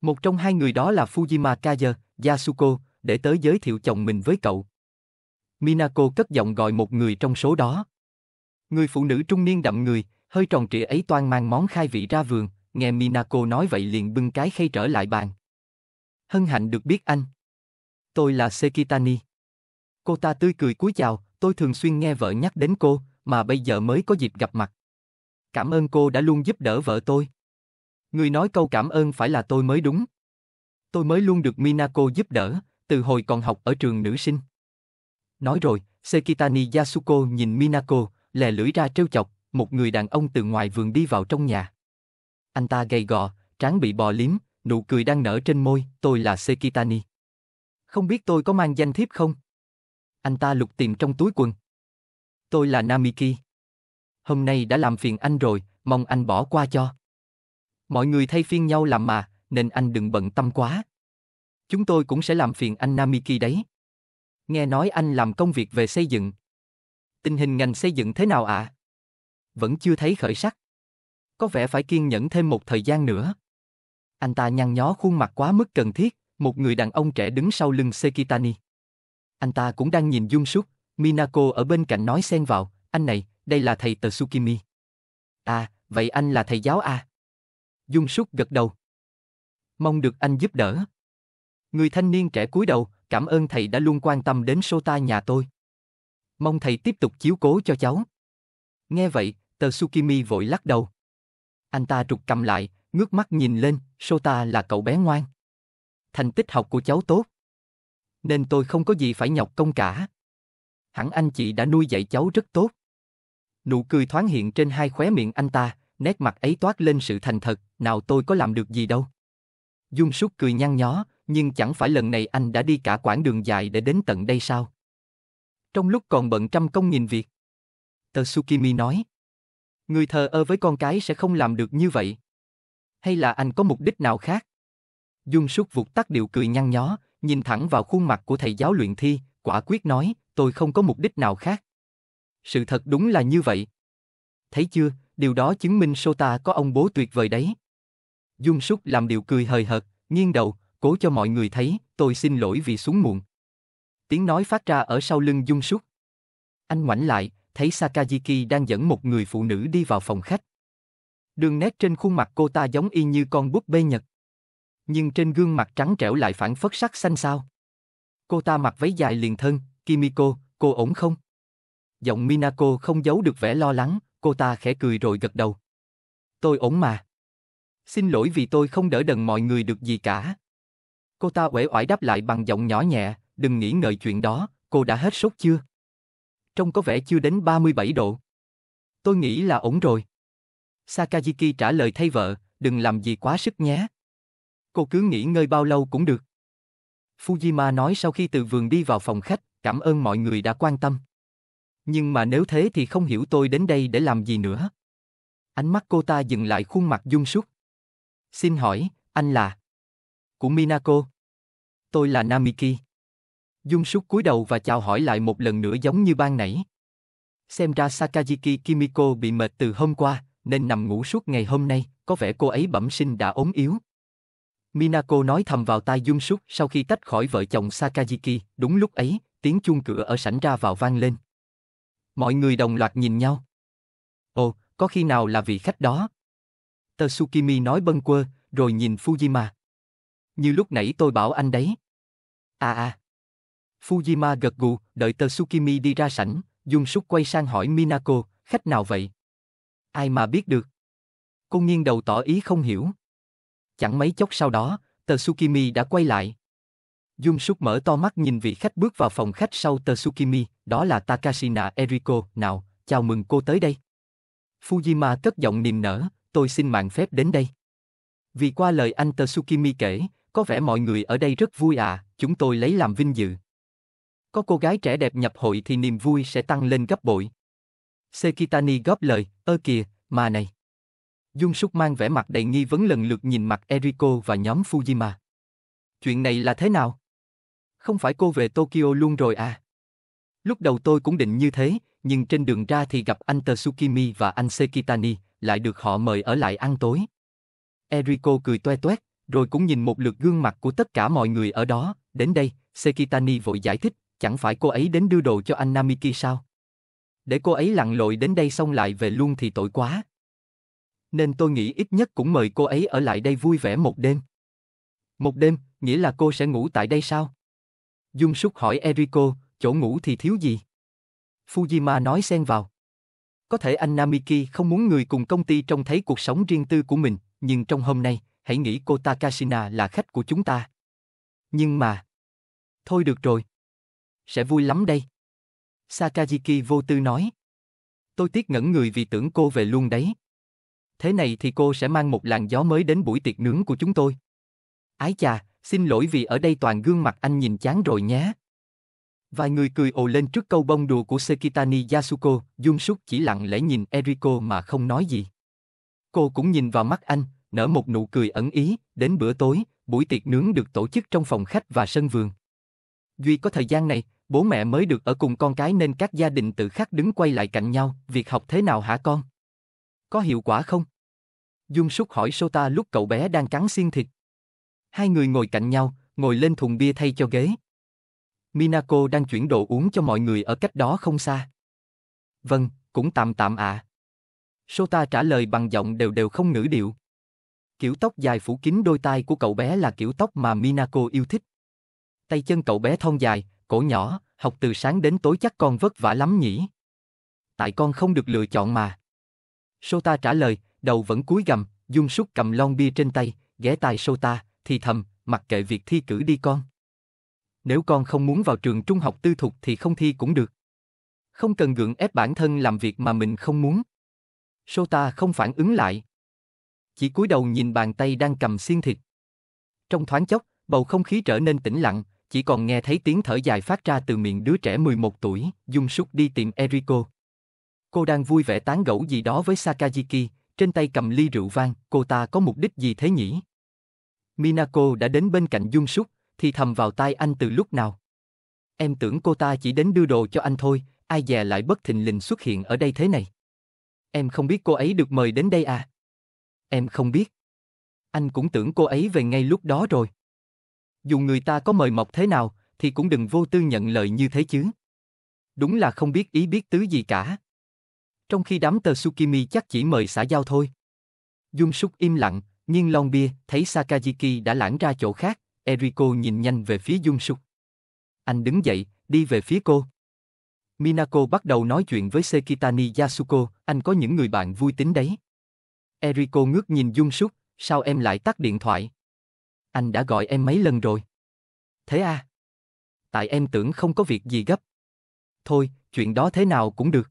Một trong hai người đó là Fujima Kaze, Yasuko, để tới giới thiệu chồng mình với cậu. Minako cất giọng gọi một người trong số đó. Người phụ nữ trung niên đậm người, hơi tròn trịa ấy toan mang món khai vị ra vườn, nghe Minako nói vậy liền bưng cái khay trở lại bàn. Hân hạnh được biết anh. Tôi là Sekitani. Cô ta tươi cười cúi chào, tôi thường xuyên nghe vợ nhắc đến cô, mà bây giờ mới có dịp gặp mặt. Cảm ơn cô đã luôn giúp đỡ vợ tôi. Người nói câu cảm ơn phải là tôi mới đúng. Tôi mới luôn được Minako giúp đỡ, từ hồi còn học ở trường nữ sinh. Nói rồi, Sekitani Yasuko nhìn Minako, lè lưỡi ra trêu chọc, một người đàn ông từ ngoài vườn đi vào trong nhà. Anh ta gầy gò, trán bị bò liếm, nụ cười đang nở trên môi, tôi là Sekitani. Không biết tôi có mang danh thiếp không? Anh ta lục tìm trong túi quần. Tôi là Namiki. Hôm nay đã làm phiền anh rồi, mong anh bỏ qua cho. Mọi người thay phiên nhau làm mà, nên anh đừng bận tâm quá. Chúng tôi cũng sẽ làm phiền anh Namiki đấy. Nghe nói anh làm công việc về xây dựng. Tình hình ngành xây dựng thế nào ạ? À? Vẫn chưa thấy khởi sắc. Có vẻ phải kiên nhẫn thêm một thời gian nữa. Anh ta nhăn nhó khuôn mặt quá mức cần thiết, một người đàn ông trẻ đứng sau lưng Sekitani anh ta cũng đang nhìn dung súc, Minako ở bên cạnh nói xen vào, anh này, đây là thầy Tsukimi. À, vậy anh là thầy giáo à? Dung súc gật đầu. Mong được anh giúp đỡ. Người thanh niên trẻ cúi đầu, cảm ơn thầy đã luôn quan tâm đến Sota nhà tôi. Mong thầy tiếp tục chiếu cố cho cháu. Nghe vậy, tờ Tsukimi vội lắc đầu. Anh ta trục cầm lại, ngước mắt nhìn lên, Sota là cậu bé ngoan. Thành tích học của cháu tốt nên tôi không có gì phải nhọc công cả. Hẳn anh chị đã nuôi dạy cháu rất tốt. Nụ cười thoáng hiện trên hai khóe miệng anh ta, nét mặt ấy toát lên sự thành thật, nào tôi có làm được gì đâu. Dung suốt cười nhăn nhó, nhưng chẳng phải lần này anh đã đi cả quãng đường dài để đến tận đây sao? Trong lúc còn bận trăm công nghìn việc, Tsukimi nói, người thờ ơ với con cái sẽ không làm được như vậy. Hay là anh có mục đích nào khác? Dung suốt vụt tắt điệu cười nhăn nhó, nhìn thẳng vào khuôn mặt của thầy giáo luyện thi, quả quyết nói, tôi không có mục đích nào khác. Sự thật đúng là như vậy. Thấy chưa, điều đó chứng minh Sota có ông bố tuyệt vời đấy. Dung Súc làm điều cười hời hợt, nghiêng đầu, cố cho mọi người thấy, tôi xin lỗi vì xuống muộn. Tiếng nói phát ra ở sau lưng Dung Súc. Anh ngoảnh lại, thấy Sakajiki đang dẫn một người phụ nữ đi vào phòng khách. Đường nét trên khuôn mặt cô ta giống y như con búp bê Nhật nhưng trên gương mặt trắng trẻo lại phản phất sắc xanh sao. Cô ta mặc váy dài liền thân, Kimiko, cô ổn không? Giọng Minako không giấu được vẻ lo lắng, cô ta khẽ cười rồi gật đầu. Tôi ổn mà. Xin lỗi vì tôi không đỡ đần mọi người được gì cả. Cô ta uể oải đáp lại bằng giọng nhỏ nhẹ, đừng nghĩ ngợi chuyện đó, cô đã hết sốt chưa? Trông có vẻ chưa đến 37 độ. Tôi nghĩ là ổn rồi. Sakajiki trả lời thay vợ, đừng làm gì quá sức nhé cô cứ nghỉ ngơi bao lâu cũng được. Fujima nói sau khi từ vườn đi vào phòng khách, cảm ơn mọi người đã quan tâm. Nhưng mà nếu thế thì không hiểu tôi đến đây để làm gì nữa. Ánh mắt cô ta dừng lại khuôn mặt dung súc. Xin hỏi, anh là? Của Minako. Tôi là Namiki. Dung súc cúi đầu và chào hỏi lại một lần nữa giống như ban nãy. Xem ra Sakajiki Kimiko bị mệt từ hôm qua, nên nằm ngủ suốt ngày hôm nay, có vẻ cô ấy bẩm sinh đã ốm yếu. Minako nói thầm vào tai Dung Súc sau khi tách khỏi vợ chồng Sakajiki, đúng lúc ấy, tiếng chuông cửa ở sảnh ra vào vang lên. Mọi người đồng loạt nhìn nhau. Ồ, có khi nào là vị khách đó? Tsukimi nói bâng quơ, rồi nhìn Fujima. Như lúc nãy tôi bảo anh đấy. À à. Fujima gật gù, đợi Tsukimi đi ra sảnh, Dung Súc quay sang hỏi Minako, khách nào vậy? Ai mà biết được? Cô nghiêng đầu tỏ ý không hiểu. Chẳng mấy chốc sau đó, tờ Tsukimi đã quay lại. Dung Suk mở to mắt nhìn vị khách bước vào phòng khách sau tờ Tsukimi, đó là Takashina Eriko, nào, chào mừng cô tới đây. Fujima cất giọng niềm nở, tôi xin mạng phép đến đây. Vì qua lời anh tờ Tsukimi kể, có vẻ mọi người ở đây rất vui à, chúng tôi lấy làm vinh dự. Có cô gái trẻ đẹp nhập hội thì niềm vui sẽ tăng lên gấp bội. Sekitani góp lời, ơ kìa, mà này. Dung Súc mang vẻ mặt đầy nghi vấn lần lượt nhìn mặt Eriko và nhóm Fujima. Chuyện này là thế nào? Không phải cô về Tokyo luôn rồi à? Lúc đầu tôi cũng định như thế, nhưng trên đường ra thì gặp anh Tsukimi và anh Sekitani, lại được họ mời ở lại ăn tối. Eriko cười toe toét, rồi cũng nhìn một lượt gương mặt của tất cả mọi người ở đó, đến đây, Sekitani vội giải thích, chẳng phải cô ấy đến đưa đồ cho anh Namiki sao? Để cô ấy lặn lội đến đây xong lại về luôn thì tội quá nên tôi nghĩ ít nhất cũng mời cô ấy ở lại đây vui vẻ một đêm. Một đêm, nghĩa là cô sẽ ngủ tại đây sao? Dung Súc hỏi Eriko, chỗ ngủ thì thiếu gì? Fujima nói xen vào. Có thể anh Namiki không muốn người cùng công ty trông thấy cuộc sống riêng tư của mình, nhưng trong hôm nay, hãy nghĩ cô Takashina là khách của chúng ta. Nhưng mà... Thôi được rồi. Sẽ vui lắm đây. Sakajiki vô tư nói. Tôi tiếc ngẩn người vì tưởng cô về luôn đấy thế này thì cô sẽ mang một làn gió mới đến buổi tiệc nướng của chúng tôi. Ái chà, xin lỗi vì ở đây toàn gương mặt anh nhìn chán rồi nhé. Vài người cười ồ lên trước câu bông đùa của Sekitani Yasuko, Dung chỉ lặng lẽ nhìn Eriko mà không nói gì. Cô cũng nhìn vào mắt anh, nở một nụ cười ẩn ý, đến bữa tối, buổi tiệc nướng được tổ chức trong phòng khách và sân vườn. Duy có thời gian này, bố mẹ mới được ở cùng con cái nên các gia đình tự khắc đứng quay lại cạnh nhau, việc học thế nào hả con? Có hiệu quả không? Dung Súc hỏi Sota lúc cậu bé đang cắn xiên thịt. Hai người ngồi cạnh nhau, ngồi lên thùng bia thay cho ghế. Minako đang chuyển đồ uống cho mọi người ở cách đó không xa. Vâng, cũng tạm tạm ạ. À. Sota trả lời bằng giọng đều đều không ngữ điệu. Kiểu tóc dài phủ kín đôi tai của cậu bé là kiểu tóc mà Minako yêu thích. Tay chân cậu bé thon dài, cổ nhỏ, học từ sáng đến tối chắc con vất vả lắm nhỉ. Tại con không được lựa chọn mà. Sota trả lời, đầu vẫn cúi gầm, dung súc cầm lon bia trên tay, ghé tai Sota, thì thầm, mặc kệ việc thi cử đi con. Nếu con không muốn vào trường trung học tư thục thì không thi cũng được. Không cần gượng ép bản thân làm việc mà mình không muốn. Sota không phản ứng lại. Chỉ cúi đầu nhìn bàn tay đang cầm xiên thịt. Trong thoáng chốc, bầu không khí trở nên tĩnh lặng, chỉ còn nghe thấy tiếng thở dài phát ra từ miệng đứa trẻ 11 tuổi, dung súc đi tìm Eriko cô đang vui vẻ tán gẫu gì đó với Sakajiki, trên tay cầm ly rượu vang, cô ta có mục đích gì thế nhỉ? Minako đã đến bên cạnh Dung Súc, thì thầm vào tai anh từ lúc nào? Em tưởng cô ta chỉ đến đưa đồ cho anh thôi, ai dè lại bất thình lình xuất hiện ở đây thế này. Em không biết cô ấy được mời đến đây à? Em không biết. Anh cũng tưởng cô ấy về ngay lúc đó rồi. Dù người ta có mời mọc thế nào, thì cũng đừng vô tư nhận lời như thế chứ. Đúng là không biết ý biết tứ gì cả. Trong khi đám tờ Tsukimi chắc chỉ mời xã giao thôi. Dung Súc im lặng, nhưng lon Bia thấy Sakajiki đã lãng ra chỗ khác, Eriko nhìn nhanh về phía Dung Súc. Anh đứng dậy, đi về phía cô. Minako bắt đầu nói chuyện với Sekitani Yasuko, anh có những người bạn vui tính đấy. Eriko ngước nhìn Dung Súc, sao em lại tắt điện thoại? Anh đã gọi em mấy lần rồi. Thế à? Tại em tưởng không có việc gì gấp. Thôi, chuyện đó thế nào cũng được.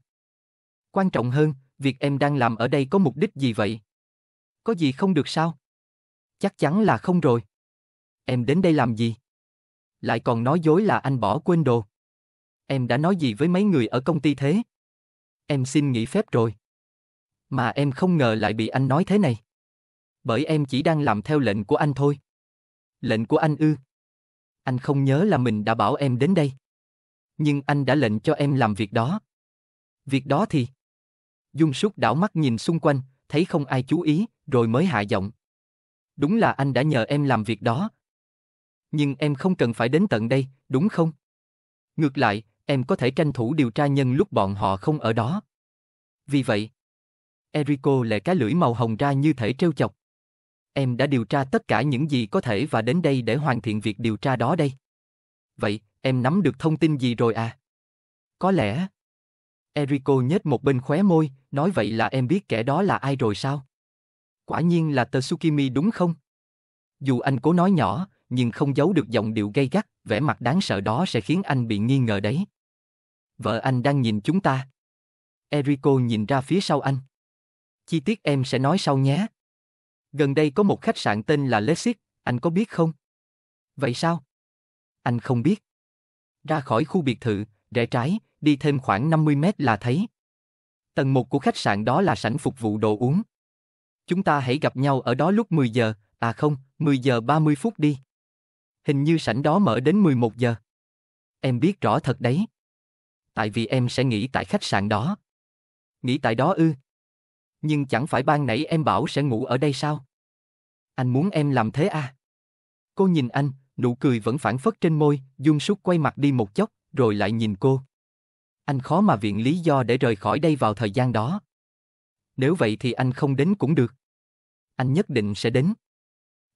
Quan trọng hơn, việc em đang làm ở đây có mục đích gì vậy? Có gì không được sao? Chắc chắn là không rồi. Em đến đây làm gì? Lại còn nói dối là anh bỏ quên đồ. Em đã nói gì với mấy người ở công ty thế? Em xin nghỉ phép rồi. Mà em không ngờ lại bị anh nói thế này. Bởi em chỉ đang làm theo lệnh của anh thôi. Lệnh của anh ư? Anh không nhớ là mình đã bảo em đến đây. Nhưng anh đã lệnh cho em làm việc đó. Việc đó thì Dung Súc đảo mắt nhìn xung quanh, thấy không ai chú ý, rồi mới hạ giọng. Đúng là anh đã nhờ em làm việc đó. Nhưng em không cần phải đến tận đây, đúng không? Ngược lại, em có thể tranh thủ điều tra nhân lúc bọn họ không ở đó. Vì vậy, eriko lệ cái lưỡi màu hồng ra như thể trêu chọc. Em đã điều tra tất cả những gì có thể và đến đây để hoàn thiện việc điều tra đó đây. Vậy, em nắm được thông tin gì rồi à? Có lẽ Eriko nhếch một bên khóe môi, nói vậy là em biết kẻ đó là ai rồi sao? Quả nhiên là Tsukimi đúng không? Dù anh cố nói nhỏ, nhưng không giấu được giọng điệu gay gắt, vẻ mặt đáng sợ đó sẽ khiến anh bị nghi ngờ đấy. Vợ anh đang nhìn chúng ta. Eriko nhìn ra phía sau anh. Chi tiết em sẽ nói sau nhé. Gần đây có một khách sạn tên là Lexis, anh có biết không? Vậy sao? Anh không biết. Ra khỏi khu biệt thự, rẽ trái, đi thêm khoảng 50 mét là thấy. Tầng 1 của khách sạn đó là sảnh phục vụ đồ uống. Chúng ta hãy gặp nhau ở đó lúc 10 giờ, à không, 10 giờ 30 phút đi. Hình như sảnh đó mở đến 11 giờ. Em biết rõ thật đấy. Tại vì em sẽ nghỉ tại khách sạn đó. Nghỉ tại đó ư? Nhưng chẳng phải ban nãy em bảo sẽ ngủ ở đây sao? Anh muốn em làm thế à? Cô nhìn anh, nụ cười vẫn phản phất trên môi, Dung Súc quay mặt đi một chốc rồi lại nhìn cô. Anh khó mà viện lý do để rời khỏi đây vào thời gian đó. Nếu vậy thì anh không đến cũng được. Anh nhất định sẽ đến.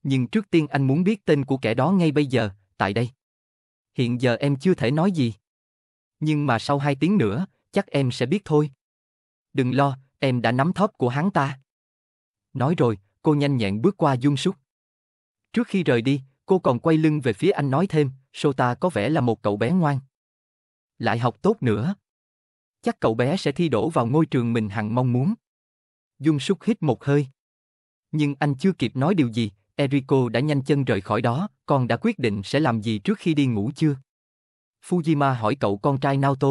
Nhưng trước tiên anh muốn biết tên của kẻ đó ngay bây giờ, tại đây. Hiện giờ em chưa thể nói gì. Nhưng mà sau hai tiếng nữa, chắc em sẽ biết thôi. Đừng lo, em đã nắm thóp của hắn ta. Nói rồi, cô nhanh nhẹn bước qua dung súc. Trước khi rời đi, cô còn quay lưng về phía anh nói thêm, Sota có vẻ là một cậu bé ngoan lại học tốt nữa. Chắc cậu bé sẽ thi đổ vào ngôi trường mình hằng mong muốn. Dung súc hít một hơi. Nhưng anh chưa kịp nói điều gì, Eriko đã nhanh chân rời khỏi đó, con đã quyết định sẽ làm gì trước khi đi ngủ chưa? Fujima hỏi cậu con trai Naoto.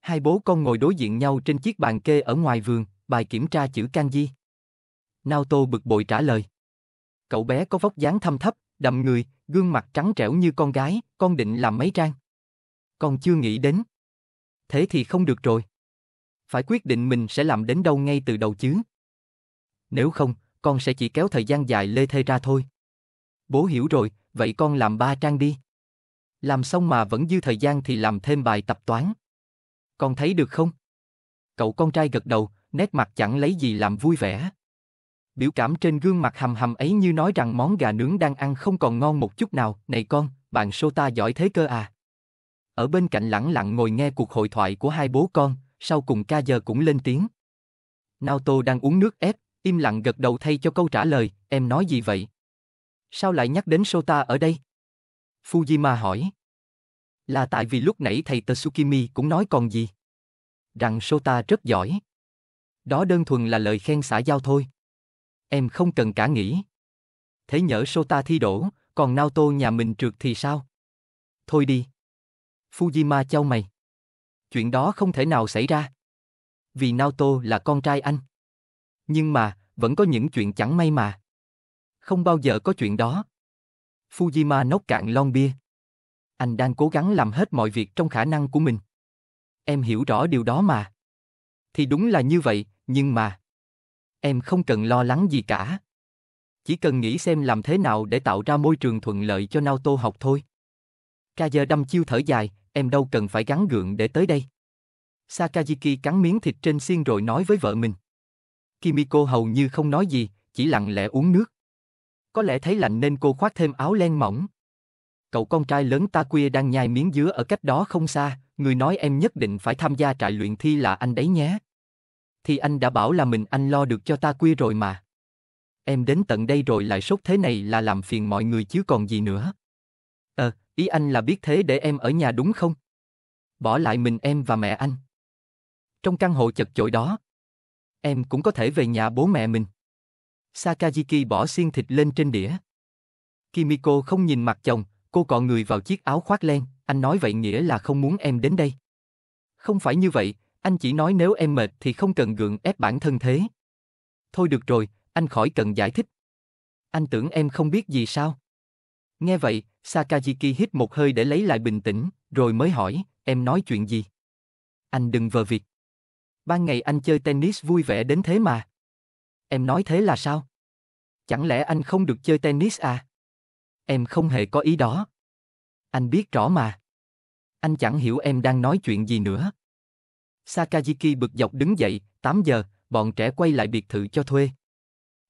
Hai bố con ngồi đối diện nhau trên chiếc bàn kê ở ngoài vườn, bài kiểm tra chữ kanji. Naoto bực bội trả lời. Cậu bé có vóc dáng thâm thấp, đầm người, gương mặt trắng trẻo như con gái, con định làm mấy trang? con chưa nghĩ đến. Thế thì không được rồi. Phải quyết định mình sẽ làm đến đâu ngay từ đầu chứ. Nếu không, con sẽ chỉ kéo thời gian dài lê thê ra thôi. Bố hiểu rồi, vậy con làm ba trang đi. Làm xong mà vẫn dư thời gian thì làm thêm bài tập toán. Con thấy được không? Cậu con trai gật đầu, nét mặt chẳng lấy gì làm vui vẻ. Biểu cảm trên gương mặt hầm hầm ấy như nói rằng món gà nướng đang ăn không còn ngon một chút nào. Này con, bạn Sota giỏi thế cơ à? ở bên cạnh lẳng lặng ngồi nghe cuộc hội thoại của hai bố con, sau cùng ca giờ cũng lên tiếng. Naoto đang uống nước ép, im lặng gật đầu thay cho câu trả lời, em nói gì vậy? Sao lại nhắc đến Sota ở đây? Fujima hỏi. Là tại vì lúc nãy thầy Tsukimi cũng nói còn gì? Rằng Sota rất giỏi. Đó đơn thuần là lời khen xã giao thôi. Em không cần cả nghĩ. Thế nhỡ Sota thi đổ, còn Naoto nhà mình trượt thì sao? Thôi đi. Fujima châu mày. Chuyện đó không thể nào xảy ra. Vì Naoto là con trai anh. Nhưng mà, vẫn có những chuyện chẳng may mà. Không bao giờ có chuyện đó. Fujima nốc cạn lon bia. Anh đang cố gắng làm hết mọi việc trong khả năng của mình. Em hiểu rõ điều đó mà. Thì đúng là như vậy, nhưng mà em không cần lo lắng gì cả. Chỉ cần nghĩ xem làm thế nào để tạo ra môi trường thuận lợi cho Naoto học thôi. Kaze đâm chiêu thở dài, em đâu cần phải gắn gượng để tới đây. Sakajiki cắn miếng thịt trên xiên rồi nói với vợ mình. Kimiko hầu như không nói gì, chỉ lặng lẽ uống nước. Có lẽ thấy lạnh nên cô khoác thêm áo len mỏng. Cậu con trai lớn Takuya đang nhai miếng dứa ở cách đó không xa, người nói em nhất định phải tham gia trại luyện thi là anh đấy nhé. Thì anh đã bảo là mình anh lo được cho Takuya rồi mà. Em đến tận đây rồi lại sốt thế này là làm phiền mọi người chứ còn gì nữa. Ờ, Ý anh là biết thế để em ở nhà đúng không? Bỏ lại mình em và mẹ anh. Trong căn hộ chật chội đó, em cũng có thể về nhà bố mẹ mình. Sakajiki bỏ xiên thịt lên trên đĩa. Kimiko không nhìn mặt chồng, cô cọ người vào chiếc áo khoác len, anh nói vậy nghĩa là không muốn em đến đây. Không phải như vậy, anh chỉ nói nếu em mệt thì không cần gượng ép bản thân thế. Thôi được rồi, anh khỏi cần giải thích. Anh tưởng em không biết gì sao? Nghe vậy, Sakajiki hít một hơi để lấy lại bình tĩnh, rồi mới hỏi, em nói chuyện gì? Anh đừng vờ việc. Ban ngày anh chơi tennis vui vẻ đến thế mà. Em nói thế là sao? Chẳng lẽ anh không được chơi tennis à? Em không hề có ý đó. Anh biết rõ mà. Anh chẳng hiểu em đang nói chuyện gì nữa. Sakajiki bực dọc đứng dậy, 8 giờ, bọn trẻ quay lại biệt thự cho thuê.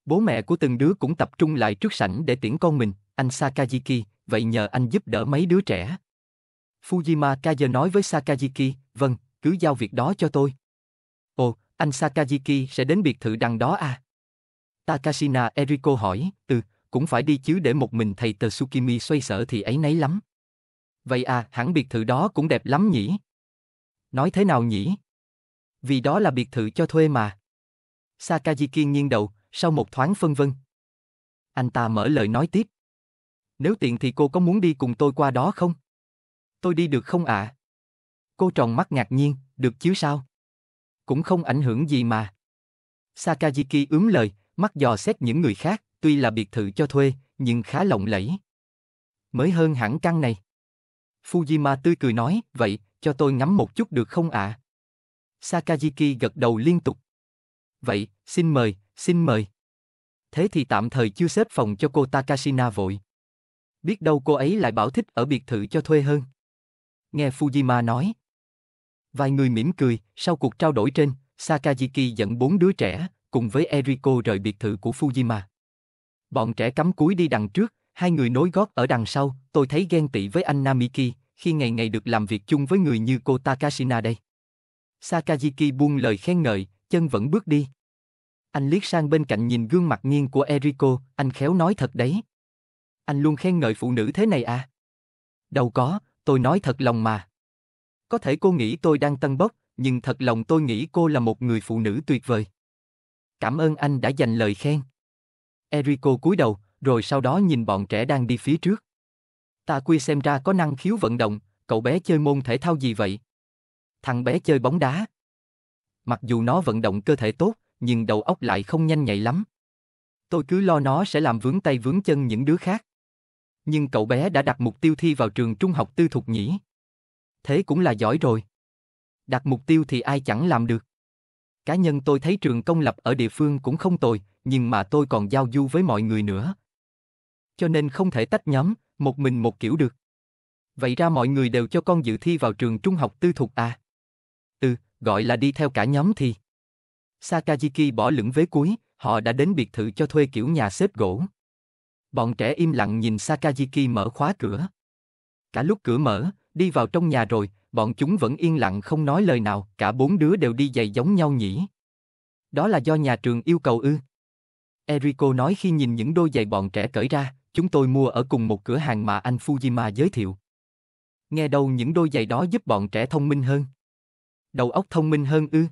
Bố mẹ của từng đứa cũng tập trung lại trước sảnh để tiễn con mình, anh Sakajiki, vậy nhờ anh giúp đỡ mấy đứa trẻ. Fujima Kaze nói với Sakajiki, vâng, cứ giao việc đó cho tôi. Ồ, anh Sakajiki sẽ đến biệt thự đằng đó à? Takashina Eriko hỏi, ừ, cũng phải đi chứ để một mình thầy Tsukimi xoay sở thì ấy nấy lắm. Vậy à, hẳn biệt thự đó cũng đẹp lắm nhỉ? Nói thế nào nhỉ? Vì đó là biệt thự cho thuê mà. Sakajiki nghiêng đầu, sau một thoáng phân vân. Anh ta mở lời nói tiếp. Nếu tiện thì cô có muốn đi cùng tôi qua đó không? Tôi đi được không ạ? À? Cô tròn mắt ngạc nhiên, được chứ sao? Cũng không ảnh hưởng gì mà. Sakajiki ướm lời, mắt dò xét những người khác, tuy là biệt thự cho thuê, nhưng khá lộng lẫy. Mới hơn hẳn căn này. Fujima tươi cười nói, vậy, cho tôi ngắm một chút được không ạ? À? Sakajiki gật đầu liên tục. Vậy, xin mời, xin mời. Thế thì tạm thời chưa xếp phòng cho cô Takashina vội. Biết đâu cô ấy lại bảo thích ở biệt thự cho thuê hơn. Nghe Fujima nói. Vài người mỉm cười, sau cuộc trao đổi trên, Sakajiki dẫn bốn đứa trẻ, cùng với Eriko rời biệt thự của Fujima. Bọn trẻ cắm cúi đi đằng trước, hai người nối gót ở đằng sau, tôi thấy ghen tị với anh Namiki, khi ngày ngày được làm việc chung với người như cô Takashina đây. Sakajiki buông lời khen ngợi, chân vẫn bước đi. Anh liếc sang bên cạnh nhìn gương mặt nghiêng của Eriko, anh khéo nói thật đấy. Anh luôn khen ngợi phụ nữ thế này à? Đâu có, tôi nói thật lòng mà. Có thể cô nghĩ tôi đang tân bốc, nhưng thật lòng tôi nghĩ cô là một người phụ nữ tuyệt vời. Cảm ơn anh đã dành lời khen. Erico cúi đầu, rồi sau đó nhìn bọn trẻ đang đi phía trước. Ta quy xem ra có năng khiếu vận động, cậu bé chơi môn thể thao gì vậy? Thằng bé chơi bóng đá. Mặc dù nó vận động cơ thể tốt, nhưng đầu óc lại không nhanh nhạy lắm. Tôi cứ lo nó sẽ làm vướng tay vướng chân những đứa khác nhưng cậu bé đã đặt mục tiêu thi vào trường trung học tư thục nhỉ. Thế cũng là giỏi rồi. Đặt mục tiêu thì ai chẳng làm được. Cá nhân tôi thấy trường công lập ở địa phương cũng không tồi, nhưng mà tôi còn giao du với mọi người nữa. Cho nên không thể tách nhóm, một mình một kiểu được. Vậy ra mọi người đều cho con dự thi vào trường trung học tư thục à? Ừ, gọi là đi theo cả nhóm thì. Sakajiki bỏ lửng vế cuối, họ đã đến biệt thự cho thuê kiểu nhà xếp gỗ. Bọn trẻ im lặng nhìn Sakajiki mở khóa cửa. Cả lúc cửa mở, đi vào trong nhà rồi, bọn chúng vẫn yên lặng không nói lời nào, cả bốn đứa đều đi giày giống nhau nhỉ. Đó là do nhà trường yêu cầu ư. Eriko nói khi nhìn những đôi giày bọn trẻ cởi ra, chúng tôi mua ở cùng một cửa hàng mà anh Fujima giới thiệu. Nghe đâu những đôi giày đó giúp bọn trẻ thông minh hơn. Đầu óc thông minh hơn ư.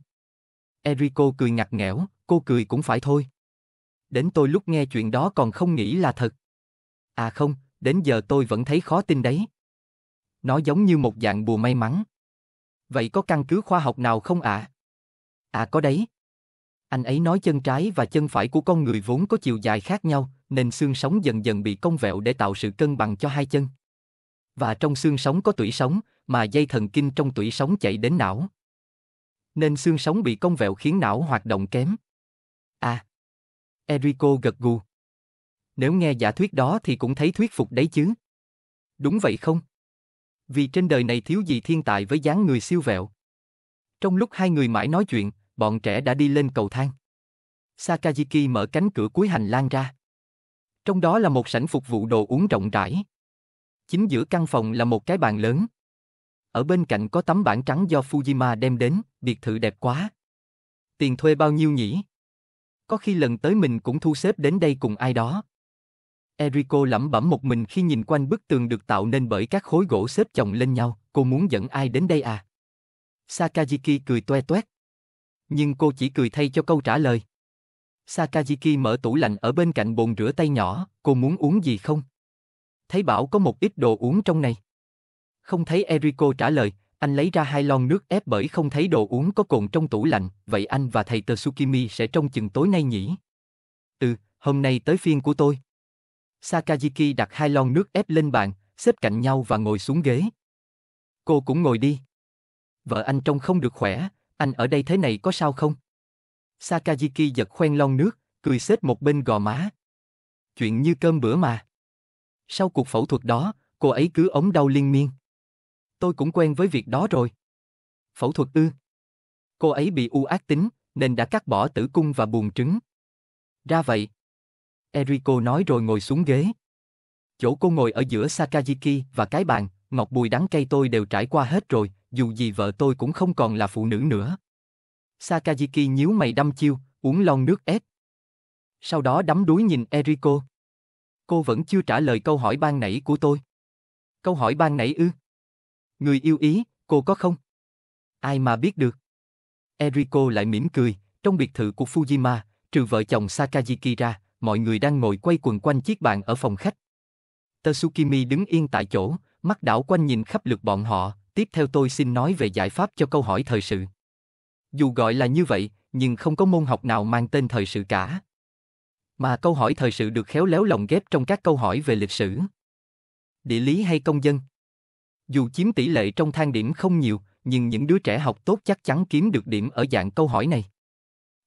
Eriko cười ngặt nghẽo, cô cười cũng phải thôi đến tôi lúc nghe chuyện đó còn không nghĩ là thật. À không, đến giờ tôi vẫn thấy khó tin đấy. Nó giống như một dạng bùa may mắn. Vậy có căn cứ khoa học nào không ạ? À? à có đấy. Anh ấy nói chân trái và chân phải của con người vốn có chiều dài khác nhau, nên xương sống dần dần bị cong vẹo để tạo sự cân bằng cho hai chân. Và trong xương sống có tủy sống, mà dây thần kinh trong tủy sống chạy đến não. Nên xương sống bị cong vẹo khiến não hoạt động kém. À, Erico gật gù. Nếu nghe giả thuyết đó thì cũng thấy thuyết phục đấy chứ. Đúng vậy không? Vì trên đời này thiếu gì thiên tài với dáng người siêu vẹo. Trong lúc hai người mãi nói chuyện, bọn trẻ đã đi lên cầu thang. Sakajiki mở cánh cửa cuối hành lang ra. Trong đó là một sảnh phục vụ đồ uống rộng rãi. Chính giữa căn phòng là một cái bàn lớn. Ở bên cạnh có tấm bảng trắng do Fujima đem đến, biệt thự đẹp quá. Tiền thuê bao nhiêu nhỉ? có khi lần tới mình cũng thu xếp đến đây cùng ai đó. Eriko lẩm bẩm một mình khi nhìn quanh bức tường được tạo nên bởi các khối gỗ xếp chồng lên nhau, cô muốn dẫn ai đến đây à? Sakajiki cười toe toét. Nhưng cô chỉ cười thay cho câu trả lời. Sakajiki mở tủ lạnh ở bên cạnh bồn rửa tay nhỏ, cô muốn uống gì không? Thấy bảo có một ít đồ uống trong này. Không thấy Eriko trả lời, anh lấy ra hai lon nước ép bởi không thấy đồ uống có cồn trong tủ lạnh, vậy anh và thầy Tsukimi sẽ trông chừng tối nay nhỉ? Ừ, hôm nay tới phiên của tôi. Sakajiki đặt hai lon nước ép lên bàn, xếp cạnh nhau và ngồi xuống ghế. Cô cũng ngồi đi. Vợ anh trông không được khỏe, anh ở đây thế này có sao không? Sakajiki giật khoen lon nước, cười xếp một bên gò má. Chuyện như cơm bữa mà. Sau cuộc phẫu thuật đó, cô ấy cứ ống đau liên miên tôi cũng quen với việc đó rồi. Phẫu thuật ư? Cô ấy bị u ác tính, nên đã cắt bỏ tử cung và buồng trứng. Ra vậy. Eriko nói rồi ngồi xuống ghế. Chỗ cô ngồi ở giữa Sakajiki và cái bàn, ngọc bùi đắng cây tôi đều trải qua hết rồi, dù gì vợ tôi cũng không còn là phụ nữ nữa. Sakajiki nhíu mày đăm chiêu, uống lon nước ép. Sau đó đắm đuối nhìn Eriko. Cô vẫn chưa trả lời câu hỏi ban nãy của tôi. Câu hỏi ban nãy ư? Người yêu ý, cô có không? Ai mà biết được? Eriko lại mỉm cười, trong biệt thự của Fujima, trừ vợ chồng Sakajiki ra, mọi người đang ngồi quay quần quanh chiếc bàn ở phòng khách. Tsukimi đứng yên tại chỗ, mắt đảo quanh nhìn khắp lượt bọn họ, tiếp theo tôi xin nói về giải pháp cho câu hỏi thời sự. Dù gọi là như vậy, nhưng không có môn học nào mang tên thời sự cả. Mà câu hỏi thời sự được khéo léo lồng ghép trong các câu hỏi về lịch sử, địa lý hay công dân. Dù chiếm tỷ lệ trong thang điểm không nhiều, nhưng những đứa trẻ học tốt chắc chắn kiếm được điểm ở dạng câu hỏi này.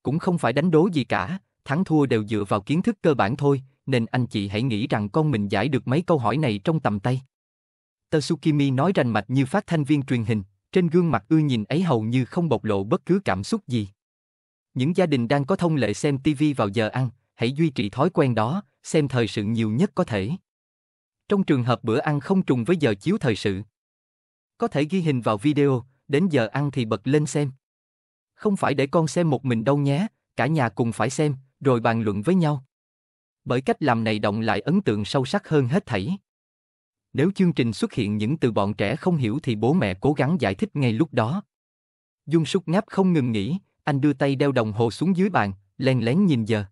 Cũng không phải đánh đố gì cả, thắng thua đều dựa vào kiến thức cơ bản thôi, nên anh chị hãy nghĩ rằng con mình giải được mấy câu hỏi này trong tầm tay. Tsukimi nói rành mạch như phát thanh viên truyền hình, trên gương mặt ưa nhìn ấy hầu như không bộc lộ bất cứ cảm xúc gì. Những gia đình đang có thông lệ xem TV vào giờ ăn, hãy duy trì thói quen đó, xem thời sự nhiều nhất có thể. Trong trường hợp bữa ăn không trùng với giờ chiếu thời sự, có thể ghi hình vào video, đến giờ ăn thì bật lên xem. Không phải để con xem một mình đâu nhé, cả nhà cùng phải xem, rồi bàn luận với nhau. Bởi cách làm này động lại ấn tượng sâu sắc hơn hết thảy. Nếu chương trình xuất hiện những từ bọn trẻ không hiểu thì bố mẹ cố gắng giải thích ngay lúc đó. Dung súc ngáp không ngừng nghỉ, anh đưa tay đeo đồng hồ xuống dưới bàn, len lén nhìn giờ.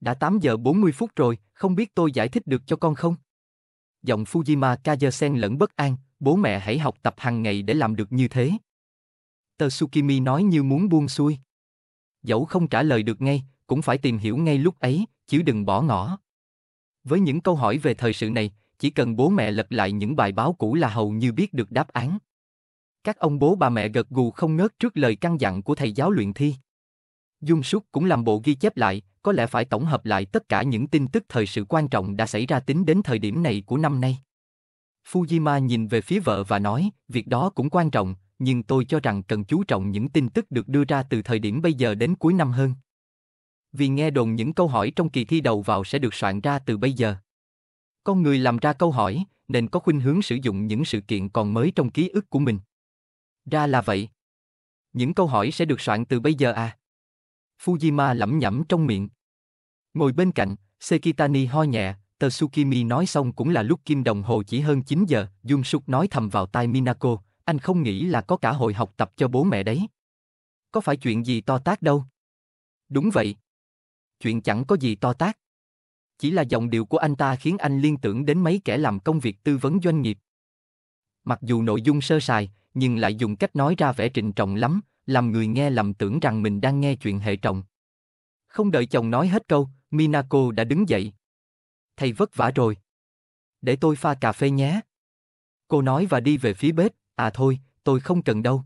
Đã 8 giờ 40 phút rồi, không biết tôi giải thích được cho con không? giọng Fujima Kazen lẫn bất an, bố mẹ hãy học tập hàng ngày để làm được như thế. Tờ Tsukimi nói như muốn buông xuôi. Dẫu không trả lời được ngay, cũng phải tìm hiểu ngay lúc ấy, chứ đừng bỏ ngỏ. Với những câu hỏi về thời sự này, chỉ cần bố mẹ lật lại những bài báo cũ là hầu như biết được đáp án. Các ông bố bà mẹ gật gù không ngớt trước lời căn dặn của thầy giáo luyện thi. Dung Súc cũng làm bộ ghi chép lại, có lẽ phải tổng hợp lại tất cả những tin tức thời sự quan trọng đã xảy ra tính đến thời điểm này của năm nay. Fujima nhìn về phía vợ và nói, việc đó cũng quan trọng, nhưng tôi cho rằng cần chú trọng những tin tức được đưa ra từ thời điểm bây giờ đến cuối năm hơn. Vì nghe đồn những câu hỏi trong kỳ thi đầu vào sẽ được soạn ra từ bây giờ. Con người làm ra câu hỏi, nên có khuynh hướng sử dụng những sự kiện còn mới trong ký ức của mình. Ra là vậy. Những câu hỏi sẽ được soạn từ bây giờ à? Fujima lẩm nhẩm trong miệng. Ngồi bên cạnh, Sekitani ho nhẹ, tờ Tsukimi nói xong cũng là lúc kim đồng hồ chỉ hơn 9 giờ, Dung nói thầm vào tai Minako, anh không nghĩ là có cả hội học tập cho bố mẹ đấy. Có phải chuyện gì to tác đâu. Đúng vậy. Chuyện chẳng có gì to tác. Chỉ là giọng điệu của anh ta khiến anh liên tưởng đến mấy kẻ làm công việc tư vấn doanh nghiệp. Mặc dù nội dung sơ sài, nhưng lại dùng cách nói ra vẻ trịnh trọng lắm, làm người nghe lầm tưởng rằng mình đang nghe chuyện hệ trọng. Không đợi chồng nói hết câu, Minako đã đứng dậy. Thầy vất vả rồi. Để tôi pha cà phê nhé. Cô nói và đi về phía bếp, à thôi, tôi không cần đâu.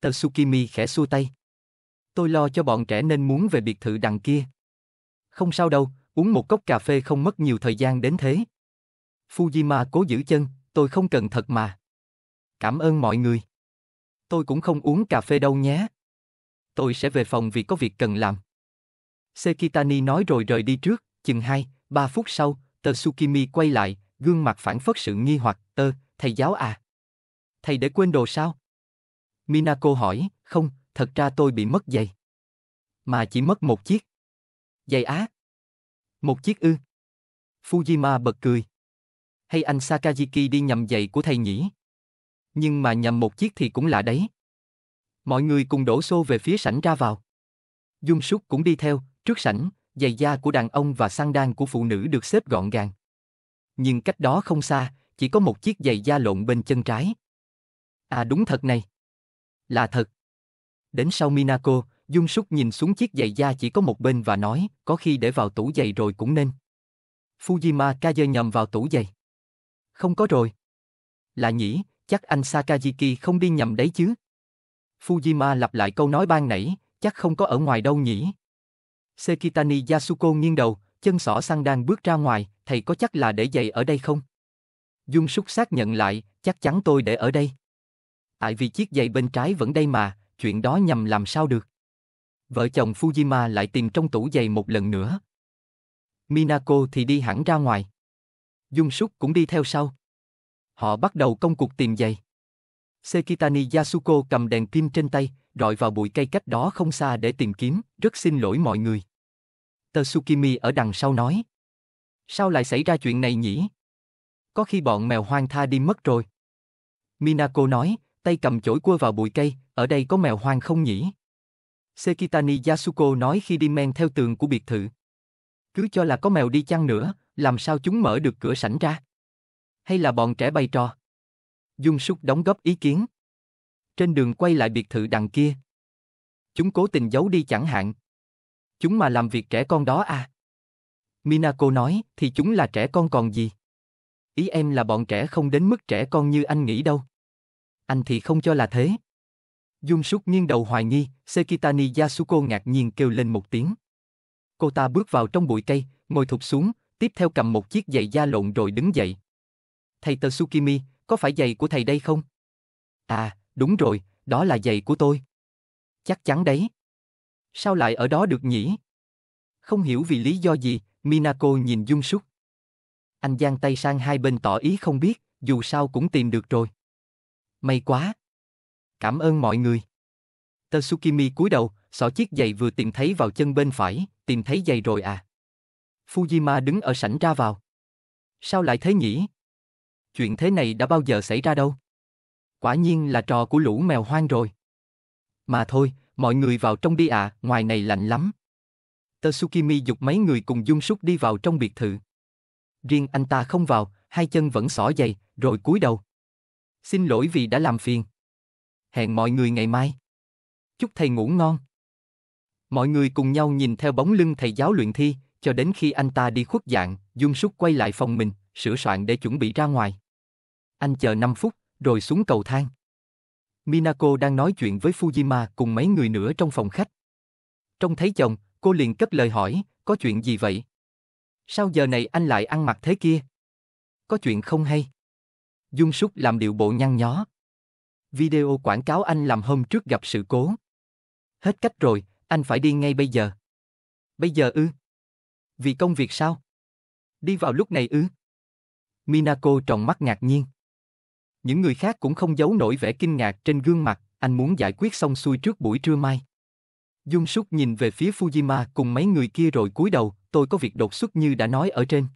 Tatsukimi khẽ xua tay. Tôi lo cho bọn trẻ nên muốn về biệt thự đằng kia. Không sao đâu, uống một cốc cà phê không mất nhiều thời gian đến thế. Fujima cố giữ chân, tôi không cần thật mà. Cảm ơn mọi người. Tôi cũng không uống cà phê đâu nhé. Tôi sẽ về phòng vì có việc cần làm. Sekitani nói rồi rời đi trước, chừng 2, 3 phút sau, tờ Tsukimi quay lại, gương mặt phản phất sự nghi hoặc, tơ, thầy giáo à. Thầy để quên đồ sao? Minako hỏi, không, thật ra tôi bị mất giày. Mà chỉ mất một chiếc. Giày á? Một chiếc ư? Fujima bật cười. Hay anh Sakajiki đi nhầm giày của thầy nhỉ? nhưng mà nhầm một chiếc thì cũng lạ đấy. Mọi người cùng đổ xô về phía sảnh ra vào. Dung Súc cũng đi theo, trước sảnh, giày da của đàn ông và sang đan của phụ nữ được xếp gọn gàng. Nhưng cách đó không xa, chỉ có một chiếc giày da lộn bên chân trái. À đúng thật này. Là thật. Đến sau Minako, Dung Súc nhìn xuống chiếc giày da chỉ có một bên và nói, có khi để vào tủ giày rồi cũng nên. Fujima Kaze nhầm vào tủ giày. Không có rồi. Là nhỉ, chắc anh Sakajiki không đi nhầm đấy chứ? Fujima lặp lại câu nói ban nãy, chắc không có ở ngoài đâu nhỉ? Sekitani Yasuko nghiêng đầu, chân sỏ sang đang bước ra ngoài, thầy có chắc là để giày ở đây không? Dung súc xác nhận lại, chắc chắn tôi để ở đây. Tại vì chiếc giày bên trái vẫn đây mà, chuyện đó nhầm làm sao được. Vợ chồng Fujima lại tìm trong tủ giày một lần nữa. Minako thì đi hẳn ra ngoài. Dung súc cũng đi theo sau. Họ bắt đầu công cuộc tìm giày. Sekitani Yasuko cầm đèn pin trên tay, rọi vào bụi cây cách đó không xa để tìm kiếm, rất xin lỗi mọi người. Tsukimi ở đằng sau nói. Sao lại xảy ra chuyện này nhỉ? Có khi bọn mèo hoang tha đi mất rồi. Minako nói, tay cầm chổi cua vào bụi cây, ở đây có mèo hoang không nhỉ? Sekitani Yasuko nói khi đi men theo tường của biệt thự. Cứ cho là có mèo đi chăng nữa, làm sao chúng mở được cửa sảnh ra? hay là bọn trẻ bày trò? Dung Súc đóng góp ý kiến. Trên đường quay lại biệt thự đằng kia. Chúng cố tình giấu đi chẳng hạn. Chúng mà làm việc trẻ con đó à? Minako nói, thì chúng là trẻ con còn gì? Ý em là bọn trẻ không đến mức trẻ con như anh nghĩ đâu. Anh thì không cho là thế. Dung Súc nghiêng đầu hoài nghi, Sekitani Yasuko ngạc nhiên kêu lên một tiếng. Cô ta bước vào trong bụi cây, ngồi thụt xuống, tiếp theo cầm một chiếc giày da lộn rồi đứng dậy thầy tờ Tsukimi, có phải giày của thầy đây không? À, đúng rồi, đó là giày của tôi. Chắc chắn đấy. Sao lại ở đó được nhỉ? Không hiểu vì lý do gì, Minako nhìn Dung Súc. Anh giang tay sang hai bên tỏ ý không biết, dù sao cũng tìm được rồi. May quá. Cảm ơn mọi người. Tờ Tsukimi cúi đầu, xỏ chiếc giày vừa tìm thấy vào chân bên phải, tìm thấy giày rồi à. Fujima đứng ở sảnh ra vào. Sao lại thế nhỉ? chuyện thế này đã bao giờ xảy ra đâu. Quả nhiên là trò của lũ mèo hoang rồi. Mà thôi, mọi người vào trong đi ạ, à, ngoài này lạnh lắm. Tsukimi dục mấy người cùng dung súc đi vào trong biệt thự. Riêng anh ta không vào, hai chân vẫn xỏ giày, rồi cúi đầu. Xin lỗi vì đã làm phiền. Hẹn mọi người ngày mai. Chúc thầy ngủ ngon. Mọi người cùng nhau nhìn theo bóng lưng thầy giáo luyện thi, cho đến khi anh ta đi khuất dạng, Dung Súc quay lại phòng mình, sửa soạn để chuẩn bị ra ngoài anh chờ 5 phút, rồi xuống cầu thang. Minako đang nói chuyện với Fujima cùng mấy người nữa trong phòng khách. Trong thấy chồng, cô liền cất lời hỏi, có chuyện gì vậy? Sao giờ này anh lại ăn mặc thế kia? Có chuyện không hay? Dung Súc làm điệu bộ nhăn nhó. Video quảng cáo anh làm hôm trước gặp sự cố. Hết cách rồi, anh phải đi ngay bây giờ. Bây giờ ư? Vì công việc sao? Đi vào lúc này ư? Minako tròn mắt ngạc nhiên. Những người khác cũng không giấu nổi vẻ kinh ngạc trên gương mặt, anh muốn giải quyết xong xuôi trước buổi trưa mai. Dung Súc nhìn về phía Fujima cùng mấy người kia rồi cúi đầu, tôi có việc đột xuất như đã nói ở trên.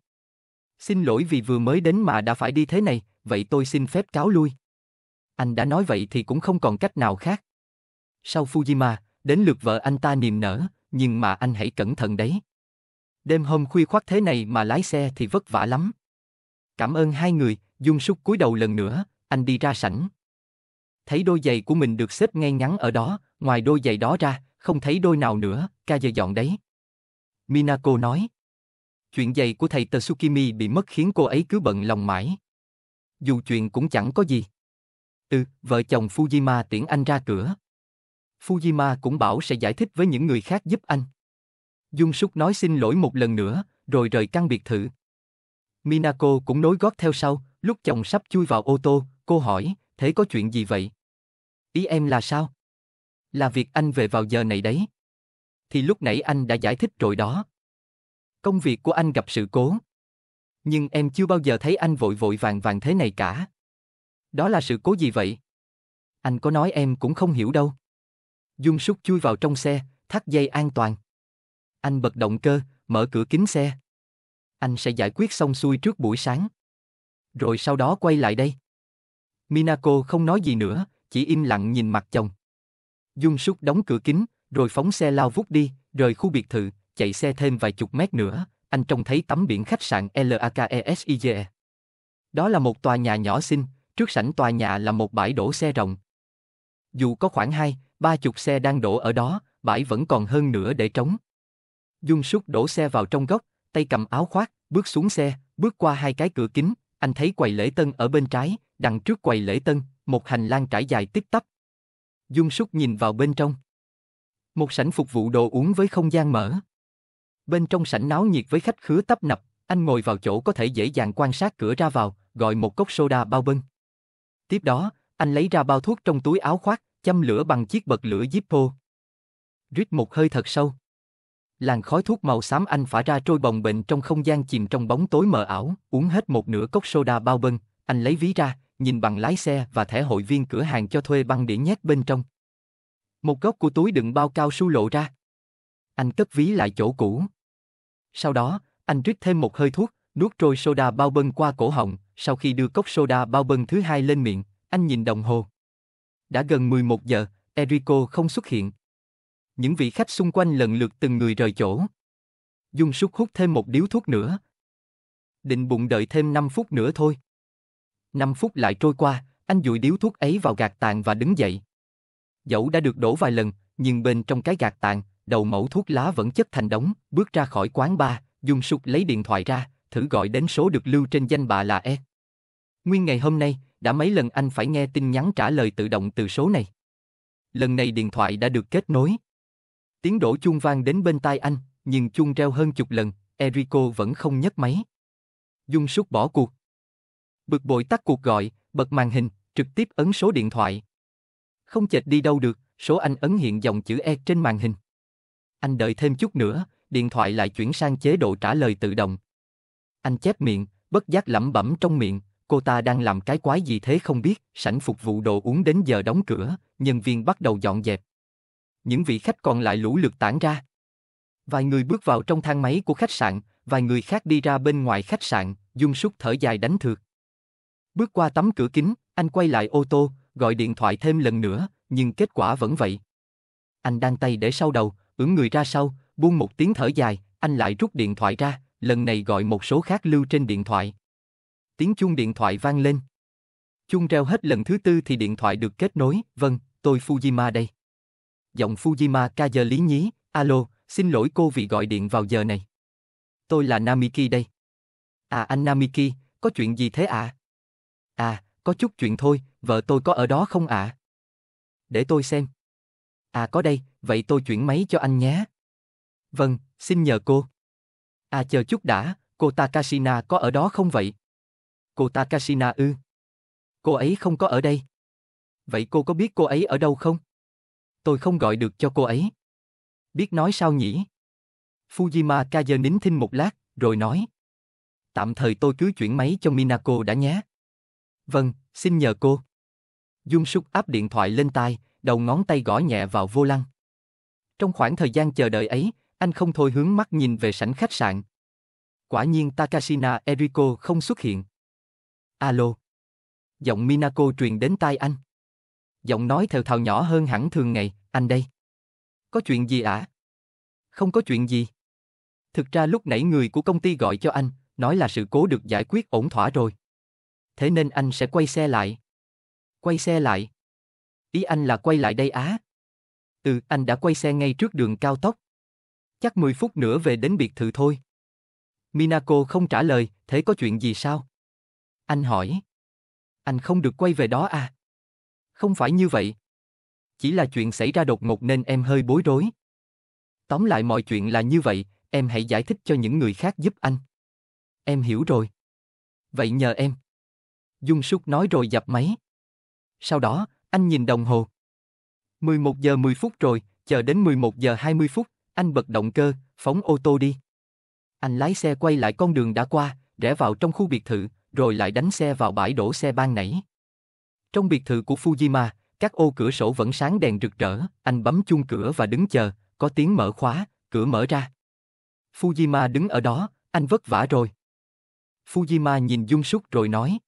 Xin lỗi vì vừa mới đến mà đã phải đi thế này, vậy tôi xin phép cáo lui. Anh đã nói vậy thì cũng không còn cách nào khác. Sau Fujima, đến lượt vợ anh ta niềm nở, nhưng mà anh hãy cẩn thận đấy. Đêm hôm khuya khoắt thế này mà lái xe thì vất vả lắm. Cảm ơn hai người, Dung Súc cúi đầu lần nữa, anh đi ra sảnh. Thấy đôi giày của mình được xếp ngay ngắn ở đó, ngoài đôi giày đó ra, không thấy đôi nào nữa, ca giờ dọn đấy. Minako nói. Chuyện giày của thầy Tsukimi bị mất khiến cô ấy cứ bận lòng mãi. Dù chuyện cũng chẳng có gì. Ừ, vợ chồng Fujima tiễn anh ra cửa. Fujima cũng bảo sẽ giải thích với những người khác giúp anh. Dung Súc nói xin lỗi một lần nữa, rồi rời căn biệt thự. Minako cũng nối gót theo sau, lúc chồng sắp chui vào ô tô, Cô hỏi, thế có chuyện gì vậy? Ý em là sao? Là việc anh về vào giờ này đấy. Thì lúc nãy anh đã giải thích rồi đó. Công việc của anh gặp sự cố. Nhưng em chưa bao giờ thấy anh vội vội vàng vàng thế này cả. Đó là sự cố gì vậy? Anh có nói em cũng không hiểu đâu. Dung súc chui vào trong xe, thắt dây an toàn. Anh bật động cơ, mở cửa kính xe. Anh sẽ giải quyết xong xuôi trước buổi sáng. Rồi sau đó quay lại đây. Minako không nói gì nữa, chỉ im lặng nhìn mặt chồng. Dung Súc đóng cửa kính, rồi phóng xe lao vút đi, rời khu biệt thự, chạy xe thêm vài chục mét nữa, anh trông thấy tấm biển khách sạn LAKESIGE. E. Đó là một tòa nhà nhỏ xinh, trước sảnh tòa nhà là một bãi đổ xe rộng. Dù có khoảng hai, ba chục xe đang đổ ở đó, bãi vẫn còn hơn nữa để trống. Dung Súc đổ xe vào trong góc, tay cầm áo khoác, bước xuống xe, bước qua hai cái cửa kính, anh thấy quầy lễ tân ở bên trái, đằng trước quầy lễ tân, một hành lang trải dài tích tắp. Dung Súc nhìn vào bên trong. Một sảnh phục vụ đồ uống với không gian mở. Bên trong sảnh náo nhiệt với khách khứa tấp nập, anh ngồi vào chỗ có thể dễ dàng quan sát cửa ra vào, gọi một cốc soda bao bưng. Tiếp đó, anh lấy ra bao thuốc trong túi áo khoác, châm lửa bằng chiếc bật lửa Zippo. Rít một hơi thật sâu làn khói thuốc màu xám anh phả ra trôi bồng bềnh trong không gian chìm trong bóng tối mờ ảo, uống hết một nửa cốc soda bao bân, anh lấy ví ra, nhìn bằng lái xe và thẻ hội viên cửa hàng cho thuê băng đĩa nhét bên trong. Một góc của túi đựng bao cao su lộ ra. Anh cất ví lại chỗ cũ. Sau đó, anh rít thêm một hơi thuốc, nuốt trôi soda bao bân qua cổ họng, sau khi đưa cốc soda bao bân thứ hai lên miệng, anh nhìn đồng hồ. Đã gần 11 giờ, Erico không xuất hiện, những vị khách xung quanh lần lượt từng người rời chỗ. Dung súc hút thêm một điếu thuốc nữa. Định bụng đợi thêm 5 phút nữa thôi. 5 phút lại trôi qua, anh dụi điếu thuốc ấy vào gạt tàn và đứng dậy. Dẫu đã được đổ vài lần, nhưng bên trong cái gạt tàn, đầu mẫu thuốc lá vẫn chất thành đống, bước ra khỏi quán bar, Dung Súc lấy điện thoại ra, thử gọi đến số được lưu trên danh bạ là E. Nguyên ngày hôm nay, đã mấy lần anh phải nghe tin nhắn trả lời tự động từ số này. Lần này điện thoại đã được kết nối. Tiếng đổ chuông vang đến bên tai anh, nhưng chuông reo hơn chục lần, Erico vẫn không nhấc máy. Dung súc bỏ cuộc. Bực bội tắt cuộc gọi, bật màn hình, trực tiếp ấn số điện thoại. Không chệch đi đâu được, số anh ấn hiện dòng chữ E trên màn hình. Anh đợi thêm chút nữa, điện thoại lại chuyển sang chế độ trả lời tự động. Anh chép miệng, bất giác lẩm bẩm trong miệng, cô ta đang làm cái quái gì thế không biết, sảnh phục vụ đồ uống đến giờ đóng cửa, nhân viên bắt đầu dọn dẹp những vị khách còn lại lũ lượt tản ra. Vài người bước vào trong thang máy của khách sạn, vài người khác đi ra bên ngoài khách sạn, Dung Súc thở dài đánh thược. Bước qua tấm cửa kính, anh quay lại ô tô, gọi điện thoại thêm lần nữa, nhưng kết quả vẫn vậy. Anh đang tay để sau đầu, ưỡn người ra sau, buông một tiếng thở dài, anh lại rút điện thoại ra, lần này gọi một số khác lưu trên điện thoại. Tiếng chuông điện thoại vang lên. Chuông reo hết lần thứ tư thì điện thoại được kết nối, vâng, tôi Fujima đây giọng Fujima Kaze lý nhí, alo, xin lỗi cô vì gọi điện vào giờ này. Tôi là Namiki đây. À anh Namiki, có chuyện gì thế ạ? À? à, có chút chuyện thôi, vợ tôi có ở đó không ạ? À? Để tôi xem. À có đây, vậy tôi chuyển máy cho anh nhé. Vâng, xin nhờ cô. À chờ chút đã, cô Takashina có ở đó không vậy? Cô Takashina ư? Cô ấy không có ở đây. Vậy cô có biết cô ấy ở đâu không? tôi không gọi được cho cô ấy. Biết nói sao nhỉ? Fujima Kaze nín thinh một lát, rồi nói. Tạm thời tôi cứ chuyển máy cho Minako đã nhé. Vâng, xin nhờ cô. Dung Súc áp điện thoại lên tai, đầu ngón tay gõ nhẹ vào vô lăng. Trong khoảng thời gian chờ đợi ấy, anh không thôi hướng mắt nhìn về sảnh khách sạn. Quả nhiên Takashina Eriko không xuất hiện. Alo. Giọng Minako truyền đến tai anh giọng nói thều thào nhỏ hơn hẳn thường ngày, anh đây. Có chuyện gì ạ? À? Không có chuyện gì. Thực ra lúc nãy người của công ty gọi cho anh, nói là sự cố được giải quyết ổn thỏa rồi. Thế nên anh sẽ quay xe lại. Quay xe lại. Ý anh là quay lại đây á. Ừ, anh đã quay xe ngay trước đường cao tốc. Chắc 10 phút nữa về đến biệt thự thôi. Minako không trả lời, thế có chuyện gì sao? Anh hỏi. Anh không được quay về đó à? Không phải như vậy. Chỉ là chuyện xảy ra đột ngột nên em hơi bối rối. Tóm lại mọi chuyện là như vậy, em hãy giải thích cho những người khác giúp anh. Em hiểu rồi. Vậy nhờ em. Dung Súc nói rồi dập máy. Sau đó, anh nhìn đồng hồ. 11 giờ 10 phút rồi, chờ đến 11 giờ 20 phút, anh bật động cơ, phóng ô tô đi. Anh lái xe quay lại con đường đã qua, rẽ vào trong khu biệt thự, rồi lại đánh xe vào bãi đổ xe ban nãy. Trong biệt thự của Fujima, các ô cửa sổ vẫn sáng đèn rực rỡ, anh bấm chuông cửa và đứng chờ, có tiếng mở khóa, cửa mở ra. Fujima đứng ở đó, anh vất vả rồi. Fujima nhìn Dung Súc rồi nói.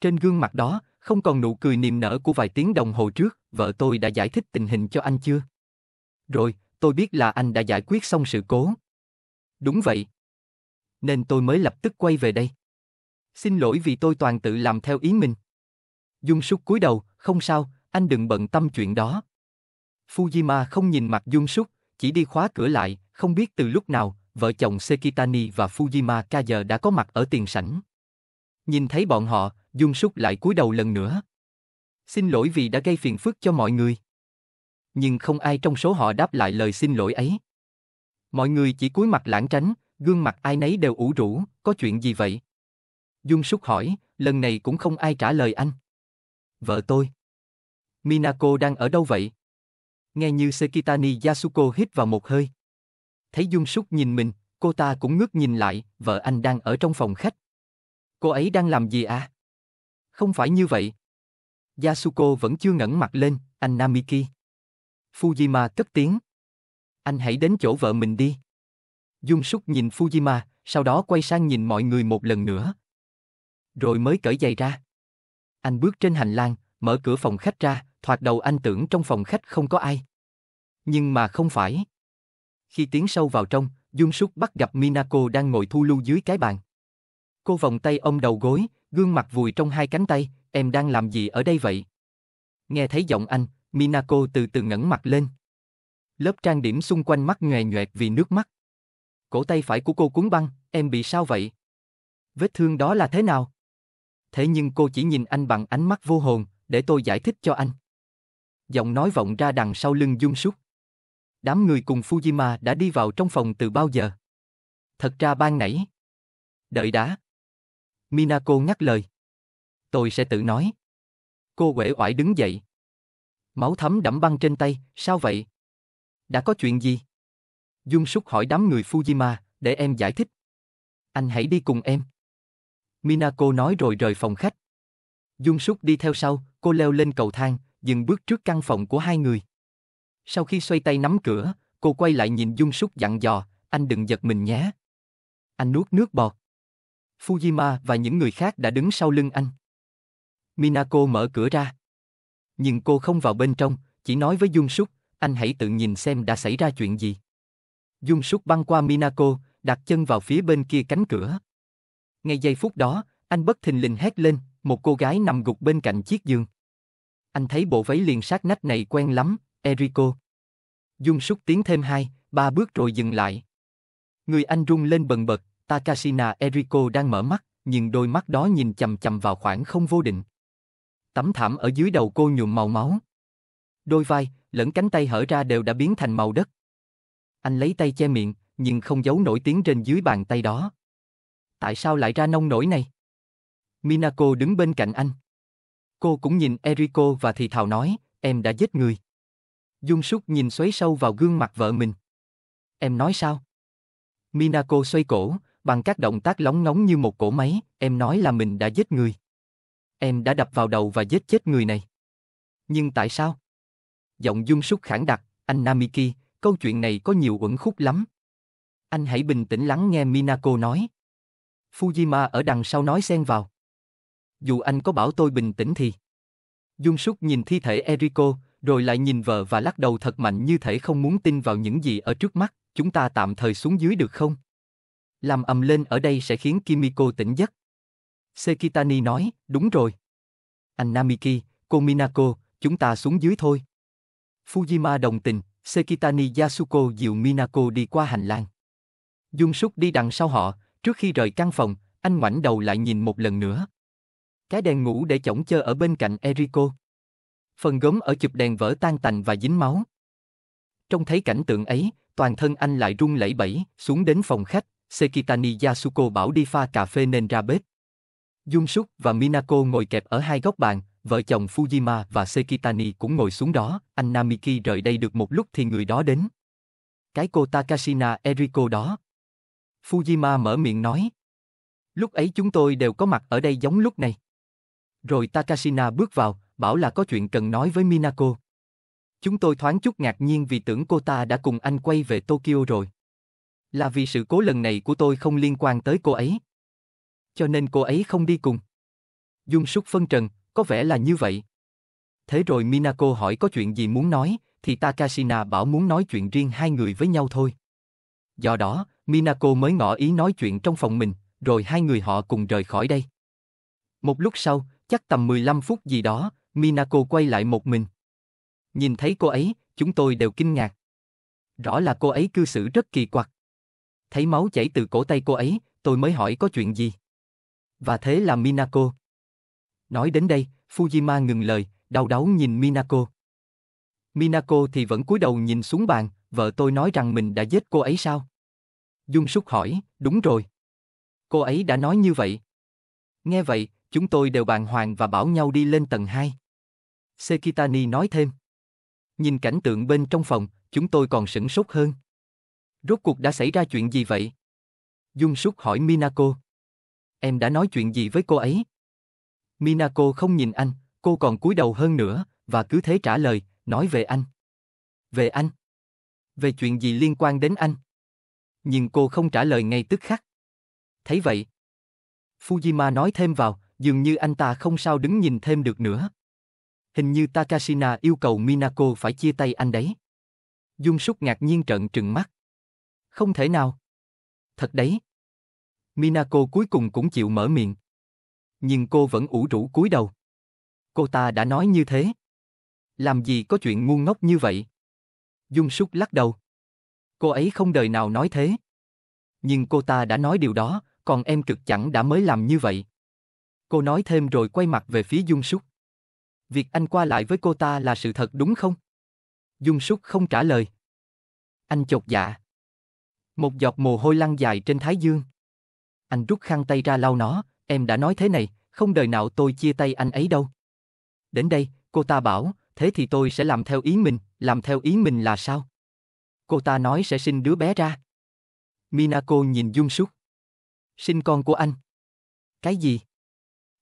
Trên gương mặt đó, không còn nụ cười niềm nở của vài tiếng đồng hồ trước, vợ tôi đã giải thích tình hình cho anh chưa? Rồi, tôi biết là anh đã giải quyết xong sự cố. Đúng vậy. Nên tôi mới lập tức quay về đây. Xin lỗi vì tôi toàn tự làm theo ý mình. Dung Súc cúi đầu, không sao, anh đừng bận tâm chuyện đó. Fujima không nhìn mặt Dung Súc, chỉ đi khóa cửa lại, không biết từ lúc nào, vợ chồng Sekitani và Fujima Kaja đã có mặt ở tiền sảnh. Nhìn thấy bọn họ, Dung Súc lại cúi đầu lần nữa. Xin lỗi vì đã gây phiền phức cho mọi người. Nhưng không ai trong số họ đáp lại lời xin lỗi ấy. Mọi người chỉ cúi mặt lãng tránh, gương mặt ai nấy đều ủ rũ, có chuyện gì vậy? Dung Súc hỏi, lần này cũng không ai trả lời anh. Vợ tôi. Minako đang ở đâu vậy? Nghe như Sekitani Yasuko hít vào một hơi. Thấy Dung Súc nhìn mình, cô ta cũng ngước nhìn lại, vợ anh đang ở trong phòng khách. Cô ấy đang làm gì à? Không phải như vậy. Yasuko vẫn chưa ngẩng mặt lên, anh Namiki. Fujima cất tiếng. Anh hãy đến chỗ vợ mình đi. Dung Súc nhìn Fujima, sau đó quay sang nhìn mọi người một lần nữa. Rồi mới cởi giày ra. Anh bước trên hành lang, mở cửa phòng khách ra, thoạt đầu anh tưởng trong phòng khách không có ai. Nhưng mà không phải. Khi tiến sâu vào trong, Dung Súc bắt gặp Minako đang ngồi thu lưu dưới cái bàn. Cô vòng tay ôm đầu gối, gương mặt vùi trong hai cánh tay, em đang làm gì ở đây vậy? Nghe thấy giọng anh, Minako từ từ ngẩng mặt lên. Lớp trang điểm xung quanh mắt nhòe nhoẹt vì nước mắt. Cổ tay phải của cô cuốn băng, em bị sao vậy? Vết thương đó là thế nào? thế nhưng cô chỉ nhìn anh bằng ánh mắt vô hồn, để tôi giải thích cho anh. Giọng nói vọng ra đằng sau lưng Dung Súc. Đám người cùng Fujima đã đi vào trong phòng từ bao giờ? Thật ra ban nãy. Đợi đã. Minako ngắt lời. Tôi sẽ tự nói. Cô quể oải đứng dậy. Máu thấm đẫm băng trên tay, sao vậy? Đã có chuyện gì? Dung Súc hỏi đám người Fujima, để em giải thích. Anh hãy đi cùng em. Minako nói rồi rời phòng khách. Dung Súc đi theo sau, cô leo lên cầu thang, dừng bước trước căn phòng của hai người. Sau khi xoay tay nắm cửa, cô quay lại nhìn Dung Súc dặn dò, anh đừng giật mình nhé. Anh nuốt nước bọt. Fujima và những người khác đã đứng sau lưng anh. Minako mở cửa ra. Nhưng cô không vào bên trong, chỉ nói với Dung Súc, anh hãy tự nhìn xem đã xảy ra chuyện gì. Dung Súc băng qua Minako, đặt chân vào phía bên kia cánh cửa. Ngay giây phút đó, anh bất thình lình hét lên, một cô gái nằm gục bên cạnh chiếc giường. Anh thấy bộ váy liền sát nách này quen lắm, Eriko. Dung súc tiến thêm hai, ba bước rồi dừng lại. Người anh rung lên bần bật, Takashina Eriko đang mở mắt, nhưng đôi mắt đó nhìn chầm chầm vào khoảng không vô định. Tấm thảm ở dưới đầu cô nhuộm màu máu. Đôi vai, lẫn cánh tay hở ra đều đã biến thành màu đất. Anh lấy tay che miệng, nhưng không giấu nổi tiếng trên dưới bàn tay đó tại sao lại ra nông nổi này? Minako đứng bên cạnh anh. Cô cũng nhìn Eriko và thì thào nói, em đã giết người. Dung súc nhìn xoáy sâu vào gương mặt vợ mình. Em nói sao? Minako xoay cổ, bằng các động tác lóng ngóng như một cổ máy, em nói là mình đã giết người. Em đã đập vào đầu và giết chết người này. Nhưng tại sao? Giọng Dung súc khẳng đặc, anh Namiki, câu chuyện này có nhiều uẩn khúc lắm. Anh hãy bình tĩnh lắng nghe Minako nói. Fujima ở đằng sau nói xen vào. Dù anh có bảo tôi bình tĩnh thì... Dung Súc nhìn thi thể Eriko, rồi lại nhìn vợ và lắc đầu thật mạnh như thể không muốn tin vào những gì ở trước mắt, chúng ta tạm thời xuống dưới được không? Làm ầm lên ở đây sẽ khiến Kimiko tỉnh giấc. Sekitani nói, đúng rồi. Anh Namiki, cô Minako, chúng ta xuống dưới thôi. Fujima đồng tình, Sekitani Yasuko dìu Minako đi qua hành lang. Dung Súc đi đằng sau họ, Trước khi rời căn phòng, anh ngoảnh đầu lại nhìn một lần nữa. Cái đèn ngủ để chổng chơ ở bên cạnh Eriko. Phần gốm ở chụp đèn vỡ tan tành và dính máu. Trong thấy cảnh tượng ấy, toàn thân anh lại run lẩy bẩy, xuống đến phòng khách, Sekitani Yasuko bảo đi pha cà phê nên ra bếp. Dung và Minako ngồi kẹp ở hai góc bàn, vợ chồng Fujima và Sekitani cũng ngồi xuống đó, anh Namiki rời đây được một lúc thì người đó đến. Cái cô Takashina Eriko đó. Fujima mở miệng nói. Lúc ấy chúng tôi đều có mặt ở đây giống lúc này. Rồi Takashina bước vào, bảo là có chuyện cần nói với Minako. Chúng tôi thoáng chút ngạc nhiên vì tưởng cô ta đã cùng anh quay về Tokyo rồi. Là vì sự cố lần này của tôi không liên quan tới cô ấy. Cho nên cô ấy không đi cùng. Dung súc phân trần, có vẻ là như vậy. Thế rồi Minako hỏi có chuyện gì muốn nói, thì Takashina bảo muốn nói chuyện riêng hai người với nhau thôi. Do đó, Minako mới ngỏ ý nói chuyện trong phòng mình, rồi hai người họ cùng rời khỏi đây. Một lúc sau, chắc tầm 15 phút gì đó, Minako quay lại một mình. Nhìn thấy cô ấy, chúng tôi đều kinh ngạc. Rõ là cô ấy cư xử rất kỳ quặc. Thấy máu chảy từ cổ tay cô ấy, tôi mới hỏi có chuyện gì. Và thế là Minako. Nói đến đây, Fujima ngừng lời, đau đớn nhìn Minako. Minako thì vẫn cúi đầu nhìn xuống bàn, vợ tôi nói rằng mình đã giết cô ấy sao? Dung Súc hỏi, đúng rồi. Cô ấy đã nói như vậy. Nghe vậy, chúng tôi đều bàn hoàng và bảo nhau đi lên tầng 2. Sekitani nói thêm. Nhìn cảnh tượng bên trong phòng, chúng tôi còn sửng sốt hơn. Rốt cuộc đã xảy ra chuyện gì vậy? Dung Súc hỏi Minako. Em đã nói chuyện gì với cô ấy? Minako không nhìn anh, cô còn cúi đầu hơn nữa, và cứ thế trả lời, nói về anh. Về anh? Về chuyện gì liên quan đến anh? nhưng cô không trả lời ngay tức khắc. Thấy vậy, Fujima nói thêm vào, dường như anh ta không sao đứng nhìn thêm được nữa. Hình như Takashina yêu cầu Minako phải chia tay anh đấy. Dung Súc ngạc nhiên trợn trừng mắt. Không thể nào. Thật đấy. Minako cuối cùng cũng chịu mở miệng. Nhưng cô vẫn ủ rũ cúi đầu. Cô ta đã nói như thế. Làm gì có chuyện ngu ngốc như vậy? Dung Súc lắc đầu. Cô ấy không đời nào nói thế. Nhưng cô ta đã nói điều đó, còn em cực chẳng đã mới làm như vậy. Cô nói thêm rồi quay mặt về phía Dung Súc. Việc anh qua lại với cô ta là sự thật đúng không? Dung Súc không trả lời. Anh chột dạ. Một giọt mồ hôi lăn dài trên thái dương. Anh rút khăn tay ra lau nó, em đã nói thế này, không đời nào tôi chia tay anh ấy đâu. Đến đây, cô ta bảo, thế thì tôi sẽ làm theo ý mình, làm theo ý mình là sao? Cô ta nói sẽ sinh đứa bé ra. Minako nhìn Dung Súc. Sinh con của anh. Cái gì?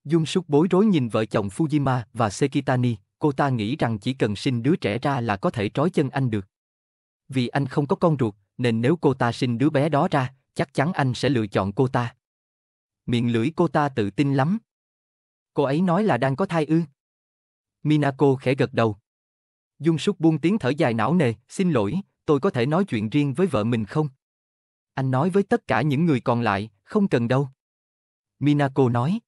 Dung Súc bối rối nhìn vợ chồng Fujima và Sekitani, cô ta nghĩ rằng chỉ cần sinh đứa trẻ ra là có thể trói chân anh được. Vì anh không có con ruột, nên nếu cô ta sinh đứa bé đó ra, chắc chắn anh sẽ lựa chọn cô ta. Miệng lưỡi cô ta tự tin lắm. Cô ấy nói là đang có thai ư. Minako khẽ gật đầu. Dung Súc buông tiếng thở dài não nề, xin lỗi, tôi có thể nói chuyện riêng với vợ mình không? Anh nói với tất cả những người còn lại, không cần đâu. Minako nói.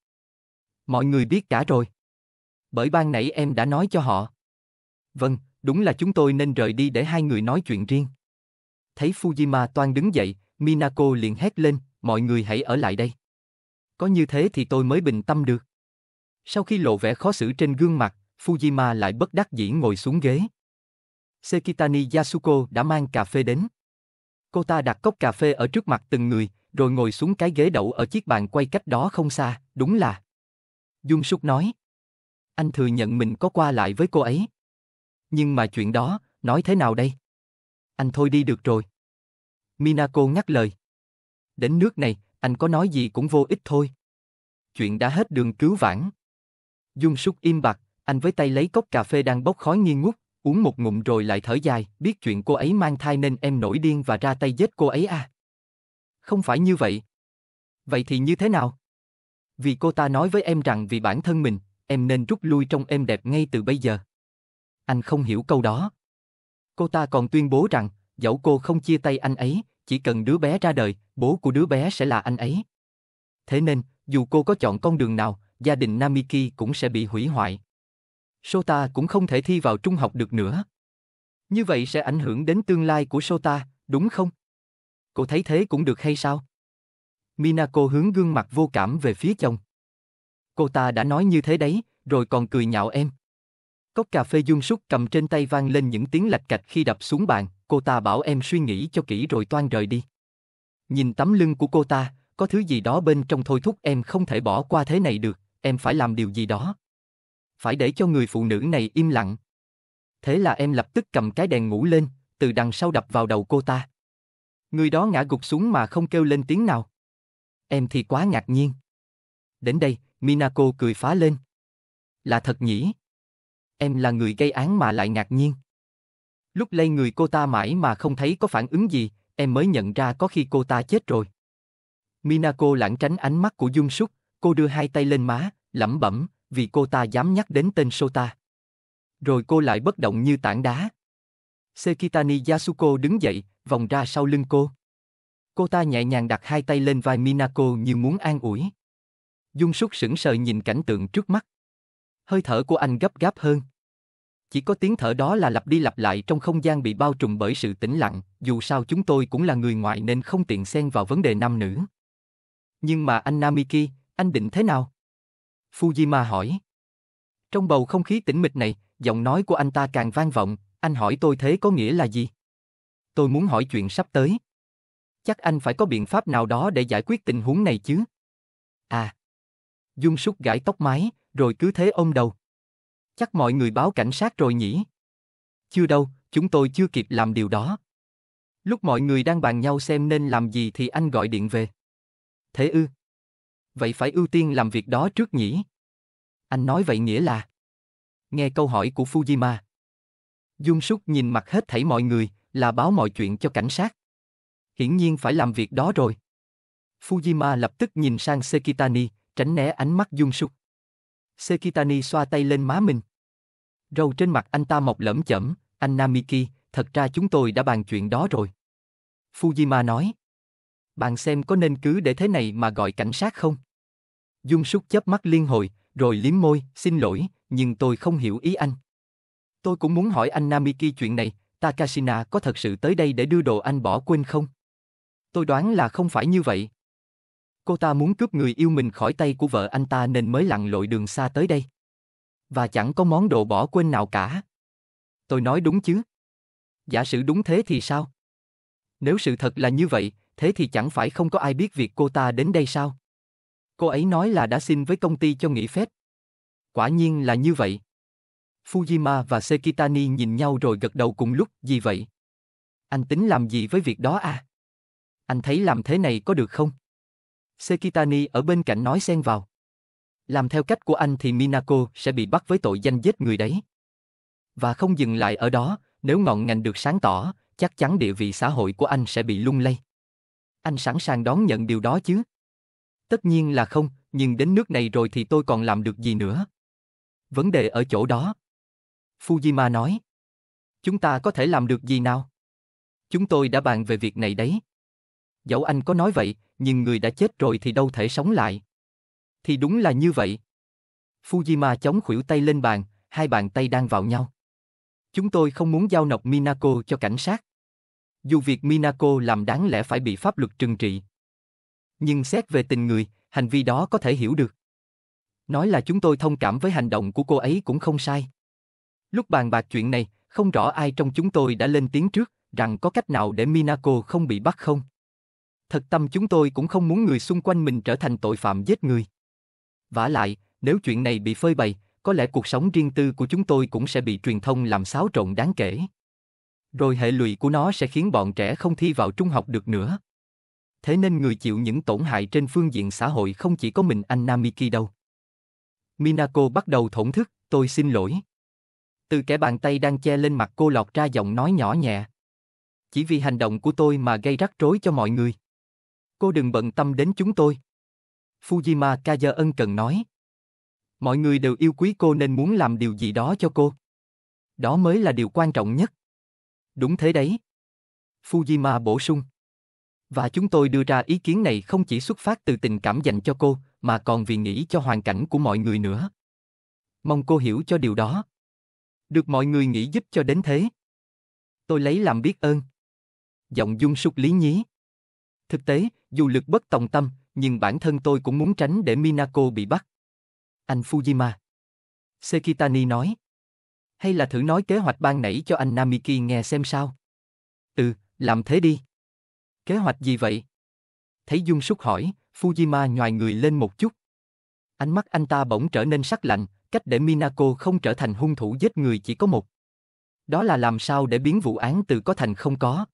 Mọi người biết cả rồi. Bởi ban nãy em đã nói cho họ. Vâng, đúng là chúng tôi nên rời đi để hai người nói chuyện riêng. Thấy Fujima toan đứng dậy, Minako liền hét lên, mọi người hãy ở lại đây. Có như thế thì tôi mới bình tâm được. Sau khi lộ vẻ khó xử trên gương mặt, Fujima lại bất đắc dĩ ngồi xuống ghế. Sekitani Yasuko đã mang cà phê đến. Cô ta đặt cốc cà phê ở trước mặt từng người, rồi ngồi xuống cái ghế đậu ở chiếc bàn quay cách đó không xa, đúng là. Dung Súc nói. Anh thừa nhận mình có qua lại với cô ấy. Nhưng mà chuyện đó, nói thế nào đây? Anh thôi đi được rồi. Minako ngắt lời. Đến nước này, anh có nói gì cũng vô ích thôi. Chuyện đã hết đường cứu vãn. Dung Súc im bặt, anh với tay lấy cốc cà phê đang bốc khói nghi ngút, uống một ngụm rồi lại thở dài, biết chuyện cô ấy mang thai nên em nổi điên và ra tay giết cô ấy à. Không phải như vậy. Vậy thì như thế nào? Vì cô ta nói với em rằng vì bản thân mình, em nên rút lui trong em đẹp ngay từ bây giờ. Anh không hiểu câu đó. Cô ta còn tuyên bố rằng, dẫu cô không chia tay anh ấy, chỉ cần đứa bé ra đời, bố của đứa bé sẽ là anh ấy. Thế nên, dù cô có chọn con đường nào, gia đình Namiki cũng sẽ bị hủy hoại. Sota cũng không thể thi vào trung học được nữa. Như vậy sẽ ảnh hưởng đến tương lai của Sota, đúng không? Cô thấy thế cũng được hay sao? Minako hướng gương mặt vô cảm về phía chồng. Cô ta đã nói như thế đấy, rồi còn cười nhạo em. Cốc cà phê dương súc cầm trên tay vang lên những tiếng lạch cạch khi đập xuống bàn, cô ta bảo em suy nghĩ cho kỹ rồi toan rời đi. Nhìn tấm lưng của cô ta, có thứ gì đó bên trong thôi thúc em không thể bỏ qua thế này được, em phải làm điều gì đó phải để cho người phụ nữ này im lặng. Thế là em lập tức cầm cái đèn ngủ lên, từ đằng sau đập vào đầu cô ta. Người đó ngã gục xuống mà không kêu lên tiếng nào. Em thì quá ngạc nhiên. Đến đây, Minako cười phá lên. Là thật nhỉ? Em là người gây án mà lại ngạc nhiên. Lúc lây người cô ta mãi mà không thấy có phản ứng gì, em mới nhận ra có khi cô ta chết rồi. Minako lãng tránh ánh mắt của Dung Súc, cô đưa hai tay lên má, lẩm bẩm, vì cô ta dám nhắc đến tên Sota. Rồi cô lại bất động như tảng đá. Sekitani Yasuko đứng dậy, vòng ra sau lưng cô. Cô ta nhẹ nhàng đặt hai tay lên vai Minako như muốn an ủi. Dung súc sững sờ nhìn cảnh tượng trước mắt. Hơi thở của anh gấp gáp hơn. Chỉ có tiếng thở đó là lặp đi lặp lại trong không gian bị bao trùm bởi sự tĩnh lặng, dù sao chúng tôi cũng là người ngoại nên không tiện xen vào vấn đề nam nữ. Nhưng mà anh Namiki, anh định thế nào? Fujima hỏi. Trong bầu không khí tĩnh mịch này, giọng nói của anh ta càng vang vọng, anh hỏi tôi thế có nghĩa là gì? Tôi muốn hỏi chuyện sắp tới. Chắc anh phải có biện pháp nào đó để giải quyết tình huống này chứ? À. Dung súc gãi tóc mái, rồi cứ thế ôm đầu. Chắc mọi người báo cảnh sát rồi nhỉ? Chưa đâu, chúng tôi chưa kịp làm điều đó. Lúc mọi người đang bàn nhau xem nên làm gì thì anh gọi điện về. Thế ư? vậy phải ưu tiên làm việc đó trước nhỉ? Anh nói vậy nghĩa là? Nghe câu hỏi của Fujima. Dung Súc nhìn mặt hết thảy mọi người, là báo mọi chuyện cho cảnh sát. Hiển nhiên phải làm việc đó rồi. Fujima lập tức nhìn sang Sekitani, tránh né ánh mắt Dung Súc. Sekitani xoa tay lên má mình. Râu trên mặt anh ta mọc lẫm chẩm, anh Namiki, thật ra chúng tôi đã bàn chuyện đó rồi. Fujima nói. Bạn xem có nên cứ để thế này mà gọi cảnh sát không? Dung súc chớp mắt liên hồi, rồi liếm môi, xin lỗi, nhưng tôi không hiểu ý anh. Tôi cũng muốn hỏi anh Namiki chuyện này, Takashina có thật sự tới đây để đưa đồ anh bỏ quên không? Tôi đoán là không phải như vậy. Cô ta muốn cướp người yêu mình khỏi tay của vợ anh ta nên mới lặn lội đường xa tới đây. Và chẳng có món đồ bỏ quên nào cả. Tôi nói đúng chứ? Giả sử đúng thế thì sao? Nếu sự thật là như vậy, thế thì chẳng phải không có ai biết việc cô ta đến đây sao? Cô ấy nói là đã xin với công ty cho nghỉ phép. Quả nhiên là như vậy. Fujima và Sekitani nhìn nhau rồi gật đầu cùng lúc, gì vậy? Anh tính làm gì với việc đó à? Anh thấy làm thế này có được không? Sekitani ở bên cạnh nói xen vào. Làm theo cách của anh thì Minako sẽ bị bắt với tội danh giết người đấy. Và không dừng lại ở đó, nếu ngọn ngành được sáng tỏ, chắc chắn địa vị xã hội của anh sẽ bị lung lay anh sẵn sàng đón nhận điều đó chứ? Tất nhiên là không, nhưng đến nước này rồi thì tôi còn làm được gì nữa? Vấn đề ở chỗ đó. Fujima nói. Chúng ta có thể làm được gì nào? Chúng tôi đã bàn về việc này đấy. Dẫu anh có nói vậy, nhưng người đã chết rồi thì đâu thể sống lại. Thì đúng là như vậy. Fujima chống khuỷu tay lên bàn, hai bàn tay đang vào nhau. Chúng tôi không muốn giao nộp Minako cho cảnh sát. Dù việc Minako làm đáng lẽ phải bị pháp luật trừng trị. Nhưng xét về tình người, hành vi đó có thể hiểu được. Nói là chúng tôi thông cảm với hành động của cô ấy cũng không sai. Lúc bàn bạc chuyện này, không rõ ai trong chúng tôi đã lên tiếng trước rằng có cách nào để Minako không bị bắt không. Thật tâm chúng tôi cũng không muốn người xung quanh mình trở thành tội phạm giết người. Vả lại, nếu chuyện này bị phơi bày, có lẽ cuộc sống riêng tư của chúng tôi cũng sẽ bị truyền thông làm xáo trộn đáng kể. Rồi hệ lụy của nó sẽ khiến bọn trẻ không thi vào trung học được nữa. Thế nên người chịu những tổn hại trên phương diện xã hội không chỉ có mình anh Namiki đâu. Minako bắt đầu thổn thức, tôi xin lỗi. Từ kẻ bàn tay đang che lên mặt cô lọt ra giọng nói nhỏ nhẹ. Chỉ vì hành động của tôi mà gây rắc rối cho mọi người. Cô đừng bận tâm đến chúng tôi. Fujima Kaya ân cần nói. Mọi người đều yêu quý cô nên muốn làm điều gì đó cho cô. Đó mới là điều quan trọng nhất. Đúng thế đấy. Fujima bổ sung. Và chúng tôi đưa ra ý kiến này không chỉ xuất phát từ tình cảm dành cho cô, mà còn vì nghĩ cho hoàn cảnh của mọi người nữa. Mong cô hiểu cho điều đó. Được mọi người nghĩ giúp cho đến thế. Tôi lấy làm biết ơn. Giọng dung súc lý nhí. Thực tế, dù lực bất tòng tâm, nhưng bản thân tôi cũng muốn tránh để Minako bị bắt. Anh Fujima. Sekitani nói hay là thử nói kế hoạch ban nãy cho anh Namiki nghe xem sao? Ừ, làm thế đi. Kế hoạch gì vậy? Thấy Dung Súc hỏi, Fujima nhòi người lên một chút. Ánh mắt anh ta bỗng trở nên sắc lạnh, cách để Minako không trở thành hung thủ giết người chỉ có một. Đó là làm sao để biến vụ án từ có thành không có.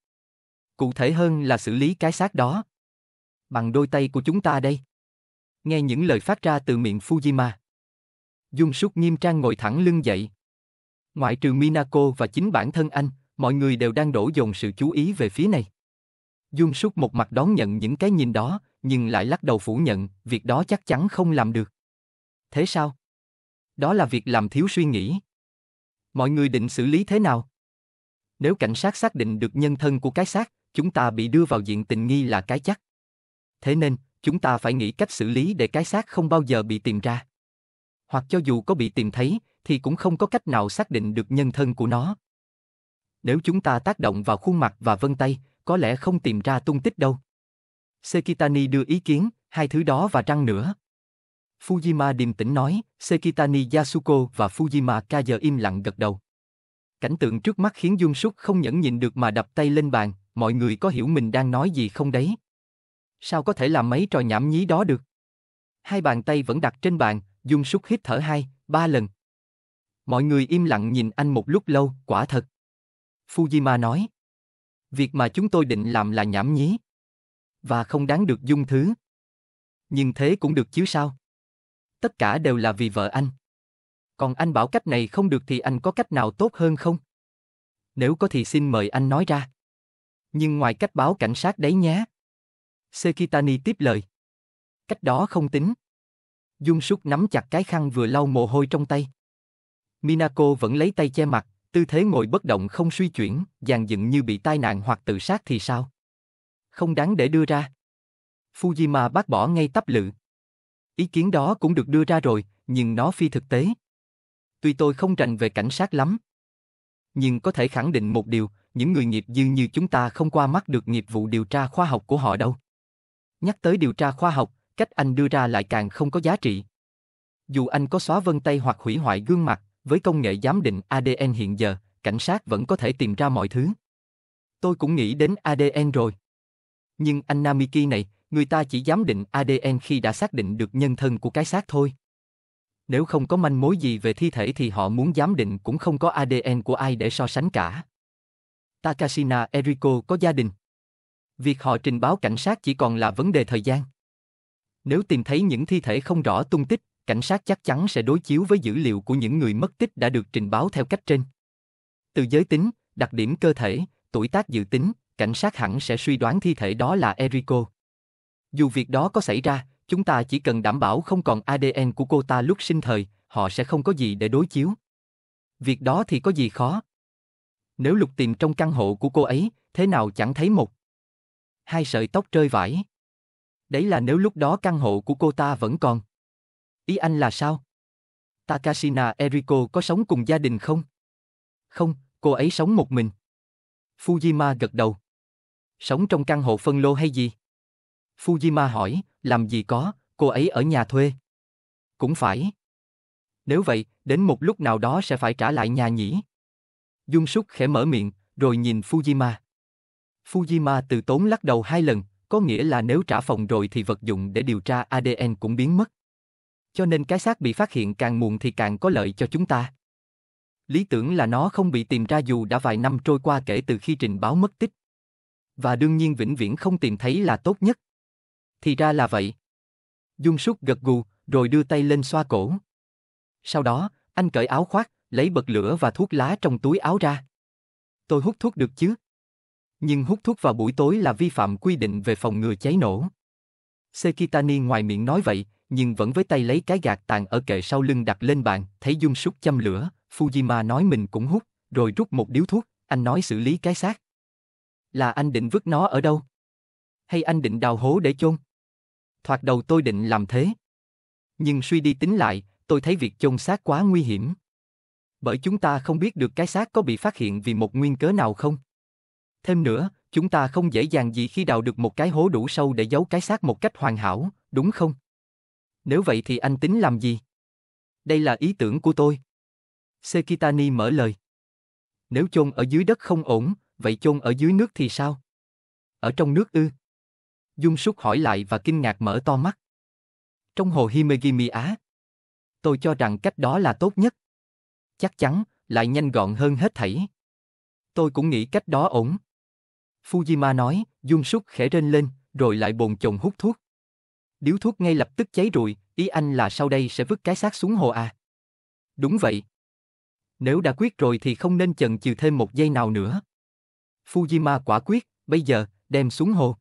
Cụ thể hơn là xử lý cái xác đó. Bằng đôi tay của chúng ta đây. Nghe những lời phát ra từ miệng Fujima. Dung Súc nghiêm trang ngồi thẳng lưng dậy. Ngoại trừ Minako và chính bản thân anh, mọi người đều đang đổ dồn sự chú ý về phía này. Dung Súc một mặt đón nhận những cái nhìn đó, nhưng lại lắc đầu phủ nhận, việc đó chắc chắn không làm được. Thế sao? Đó là việc làm thiếu suy nghĩ. Mọi người định xử lý thế nào? Nếu cảnh sát xác định được nhân thân của cái xác, chúng ta bị đưa vào diện tình nghi là cái chắc. Thế nên, chúng ta phải nghĩ cách xử lý để cái xác không bao giờ bị tìm ra hoặc cho dù có bị tìm thấy, thì cũng không có cách nào xác định được nhân thân của nó. Nếu chúng ta tác động vào khuôn mặt và vân tay, có lẽ không tìm ra tung tích đâu. Sekitani đưa ý kiến, hai thứ đó và răng nữa. Fujima điềm tĩnh nói, Sekitani Yasuko và Fujima Kaze im lặng gật đầu. Cảnh tượng trước mắt khiến Dung Súc không nhẫn nhịn được mà đập tay lên bàn, mọi người có hiểu mình đang nói gì không đấy? Sao có thể làm mấy trò nhảm nhí đó được? Hai bàn tay vẫn đặt trên bàn, Dung Súc hít thở hai, ba lần. Mọi người im lặng nhìn anh một lúc lâu, quả thật. Fujima nói. Việc mà chúng tôi định làm là nhảm nhí. Và không đáng được dung thứ. Nhưng thế cũng được chứ sao. Tất cả đều là vì vợ anh. Còn anh bảo cách này không được thì anh có cách nào tốt hơn không? Nếu có thì xin mời anh nói ra. Nhưng ngoài cách báo cảnh sát đấy nhé. Sekitani tiếp lời. Cách đó không tính. Dung Súc nắm chặt cái khăn vừa lau mồ hôi trong tay. Minako vẫn lấy tay che mặt, tư thế ngồi bất động không suy chuyển, dàn dựng như bị tai nạn hoặc tự sát thì sao? Không đáng để đưa ra. Fujima bác bỏ ngay tấp lự. Ý kiến đó cũng được đưa ra rồi, nhưng nó phi thực tế. Tuy tôi không rành về cảnh sát lắm, nhưng có thể khẳng định một điều, những người nghiệp dư như chúng ta không qua mắt được nghiệp vụ điều tra khoa học của họ đâu. Nhắc tới điều tra khoa học, cách anh đưa ra lại càng không có giá trị. Dù anh có xóa vân tay hoặc hủy hoại gương mặt, với công nghệ giám định ADN hiện giờ, cảnh sát vẫn có thể tìm ra mọi thứ. Tôi cũng nghĩ đến ADN rồi. Nhưng anh Namiki này, người ta chỉ giám định ADN khi đã xác định được nhân thân của cái xác thôi. Nếu không có manh mối gì về thi thể thì họ muốn giám định cũng không có ADN của ai để so sánh cả. Takashina Eriko có gia đình. Việc họ trình báo cảnh sát chỉ còn là vấn đề thời gian. Nếu tìm thấy những thi thể không rõ tung tích, cảnh sát chắc chắn sẽ đối chiếu với dữ liệu của những người mất tích đã được trình báo theo cách trên. Từ giới tính, đặc điểm cơ thể, tuổi tác dự tính, cảnh sát hẳn sẽ suy đoán thi thể đó là Eriko. Dù việc đó có xảy ra, chúng ta chỉ cần đảm bảo không còn ADN của cô ta lúc sinh thời, họ sẽ không có gì để đối chiếu. Việc đó thì có gì khó. Nếu lục tìm trong căn hộ của cô ấy, thế nào chẳng thấy một. Hai sợi tóc rơi vãi. Đấy là nếu lúc đó căn hộ của cô ta vẫn còn. Ý anh là sao? Takashina Eriko có sống cùng gia đình không? Không, cô ấy sống một mình. Fujima gật đầu. Sống trong căn hộ phân lô hay gì? Fujima hỏi, làm gì có, cô ấy ở nhà thuê. Cũng phải. Nếu vậy, đến một lúc nào đó sẽ phải trả lại nhà nhỉ? Dung Súc khẽ mở miệng, rồi nhìn Fujima. Fujima từ tốn lắc đầu hai lần, có nghĩa là nếu trả phòng rồi thì vật dụng để điều tra ADN cũng biến mất. Cho nên cái xác bị phát hiện càng muộn thì càng có lợi cho chúng ta. Lý tưởng là nó không bị tìm ra dù đã vài năm trôi qua kể từ khi trình báo mất tích. Và đương nhiên vĩnh viễn không tìm thấy là tốt nhất. Thì ra là vậy. Dung súc gật gù, rồi đưa tay lên xoa cổ. Sau đó, anh cởi áo khoác, lấy bật lửa và thuốc lá trong túi áo ra. Tôi hút thuốc được chứ? nhưng hút thuốc vào buổi tối là vi phạm quy định về phòng ngừa cháy nổ. Sekitani ngoài miệng nói vậy, nhưng vẫn với tay lấy cái gạt tàn ở kệ sau lưng đặt lên bàn, thấy Dung Súc châm lửa, Fujima nói mình cũng hút, rồi rút một điếu thuốc, anh nói xử lý cái xác. Là anh định vứt nó ở đâu? Hay anh định đào hố để chôn? Thoạt đầu tôi định làm thế. Nhưng suy đi tính lại, tôi thấy việc chôn xác quá nguy hiểm. Bởi chúng ta không biết được cái xác có bị phát hiện vì một nguyên cớ nào không. Thêm nữa, chúng ta không dễ dàng gì khi đào được một cái hố đủ sâu để giấu cái xác một cách hoàn hảo, đúng không? Nếu vậy thì anh tính làm gì? Đây là ý tưởng của tôi. Sekitani mở lời. Nếu chôn ở dưới đất không ổn, vậy chôn ở dưới nước thì sao? Ở trong nước ư? Dung Súc hỏi lại và kinh ngạc mở to mắt. Trong hồ Himegimi Á. Tôi cho rằng cách đó là tốt nhất. Chắc chắn, lại nhanh gọn hơn hết thảy. Tôi cũng nghĩ cách đó ổn. Fujima nói, Dung Súc khẽ rên lên, rồi lại bồn chồn hút thuốc. Điếu thuốc ngay lập tức cháy rụi, ý anh là sau đây sẽ vứt cái xác xuống hồ à. Đúng vậy. Nếu đã quyết rồi thì không nên chần chừ thêm một giây nào nữa. Fujima quả quyết, bây giờ, đem xuống hồ.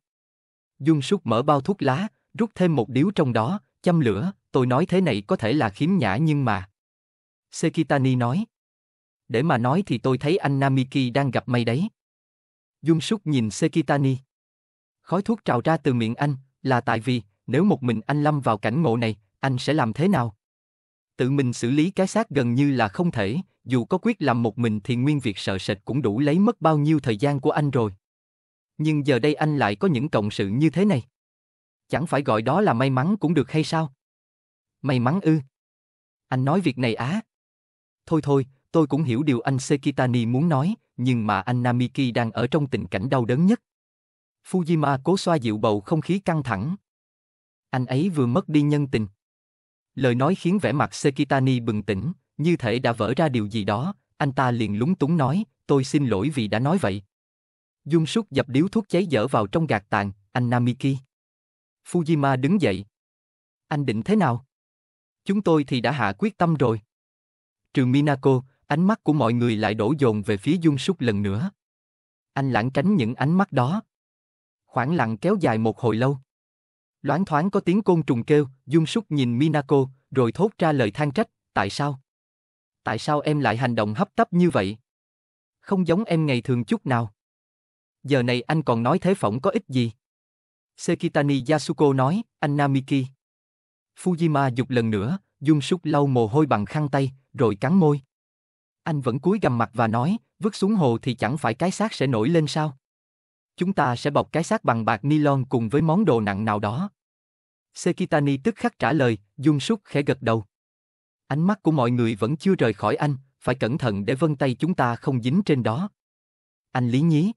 Dung Súc mở bao thuốc lá, rút thêm một điếu trong đó, châm lửa, tôi nói thế này có thể là khiếm nhã nhưng mà... Sekitani nói. Để mà nói thì tôi thấy anh Namiki đang gặp may đấy. Dung Súc nhìn Sekitani. Khói thuốc trào ra từ miệng anh, là tại vì, nếu một mình anh lâm vào cảnh ngộ này, anh sẽ làm thế nào? Tự mình xử lý cái xác gần như là không thể, dù có quyết làm một mình thì nguyên việc sợ sệt cũng đủ lấy mất bao nhiêu thời gian của anh rồi. Nhưng giờ đây anh lại có những cộng sự như thế này. Chẳng phải gọi đó là may mắn cũng được hay sao? May mắn ư? Anh nói việc này á. Thôi thôi, tôi cũng hiểu điều anh Sekitani muốn nói, nhưng mà anh Namiki đang ở trong tình cảnh đau đớn nhất. Fujima cố xoa dịu bầu không khí căng thẳng. Anh ấy vừa mất đi nhân tình. Lời nói khiến vẻ mặt Sekitani bừng tỉnh, như thể đã vỡ ra điều gì đó, anh ta liền lúng túng nói, tôi xin lỗi vì đã nói vậy. Dung súc dập điếu thuốc cháy dở vào trong gạt tàn, anh Namiki. Fujima đứng dậy. Anh định thế nào? Chúng tôi thì đã hạ quyết tâm rồi. Trừ Minako, Ánh mắt của mọi người lại đổ dồn về phía Dung Súc lần nữa. Anh lãng tránh những ánh mắt đó. Khoảng lặng kéo dài một hồi lâu. Loáng thoáng có tiếng côn trùng kêu, Dung Súc nhìn Minako, rồi thốt ra lời than trách, tại sao? Tại sao em lại hành động hấp tấp như vậy? Không giống em ngày thường chút nào. Giờ này anh còn nói thế phỏng có ích gì? Sekitani Yasuko nói, anh Namiki. Fujima dục lần nữa, Dung Súc lau mồ hôi bằng khăn tay, rồi cắn môi. Anh vẫn cúi gằm mặt và nói, vứt xuống hồ thì chẳng phải cái xác sẽ nổi lên sao? Chúng ta sẽ bọc cái xác bằng bạc nylon cùng với món đồ nặng nào đó. Sekitani tức khắc trả lời, Dung Súc khẽ gật đầu. Ánh mắt của mọi người vẫn chưa rời khỏi anh, phải cẩn thận để vân tay chúng ta không dính trên đó. Anh lý nhí.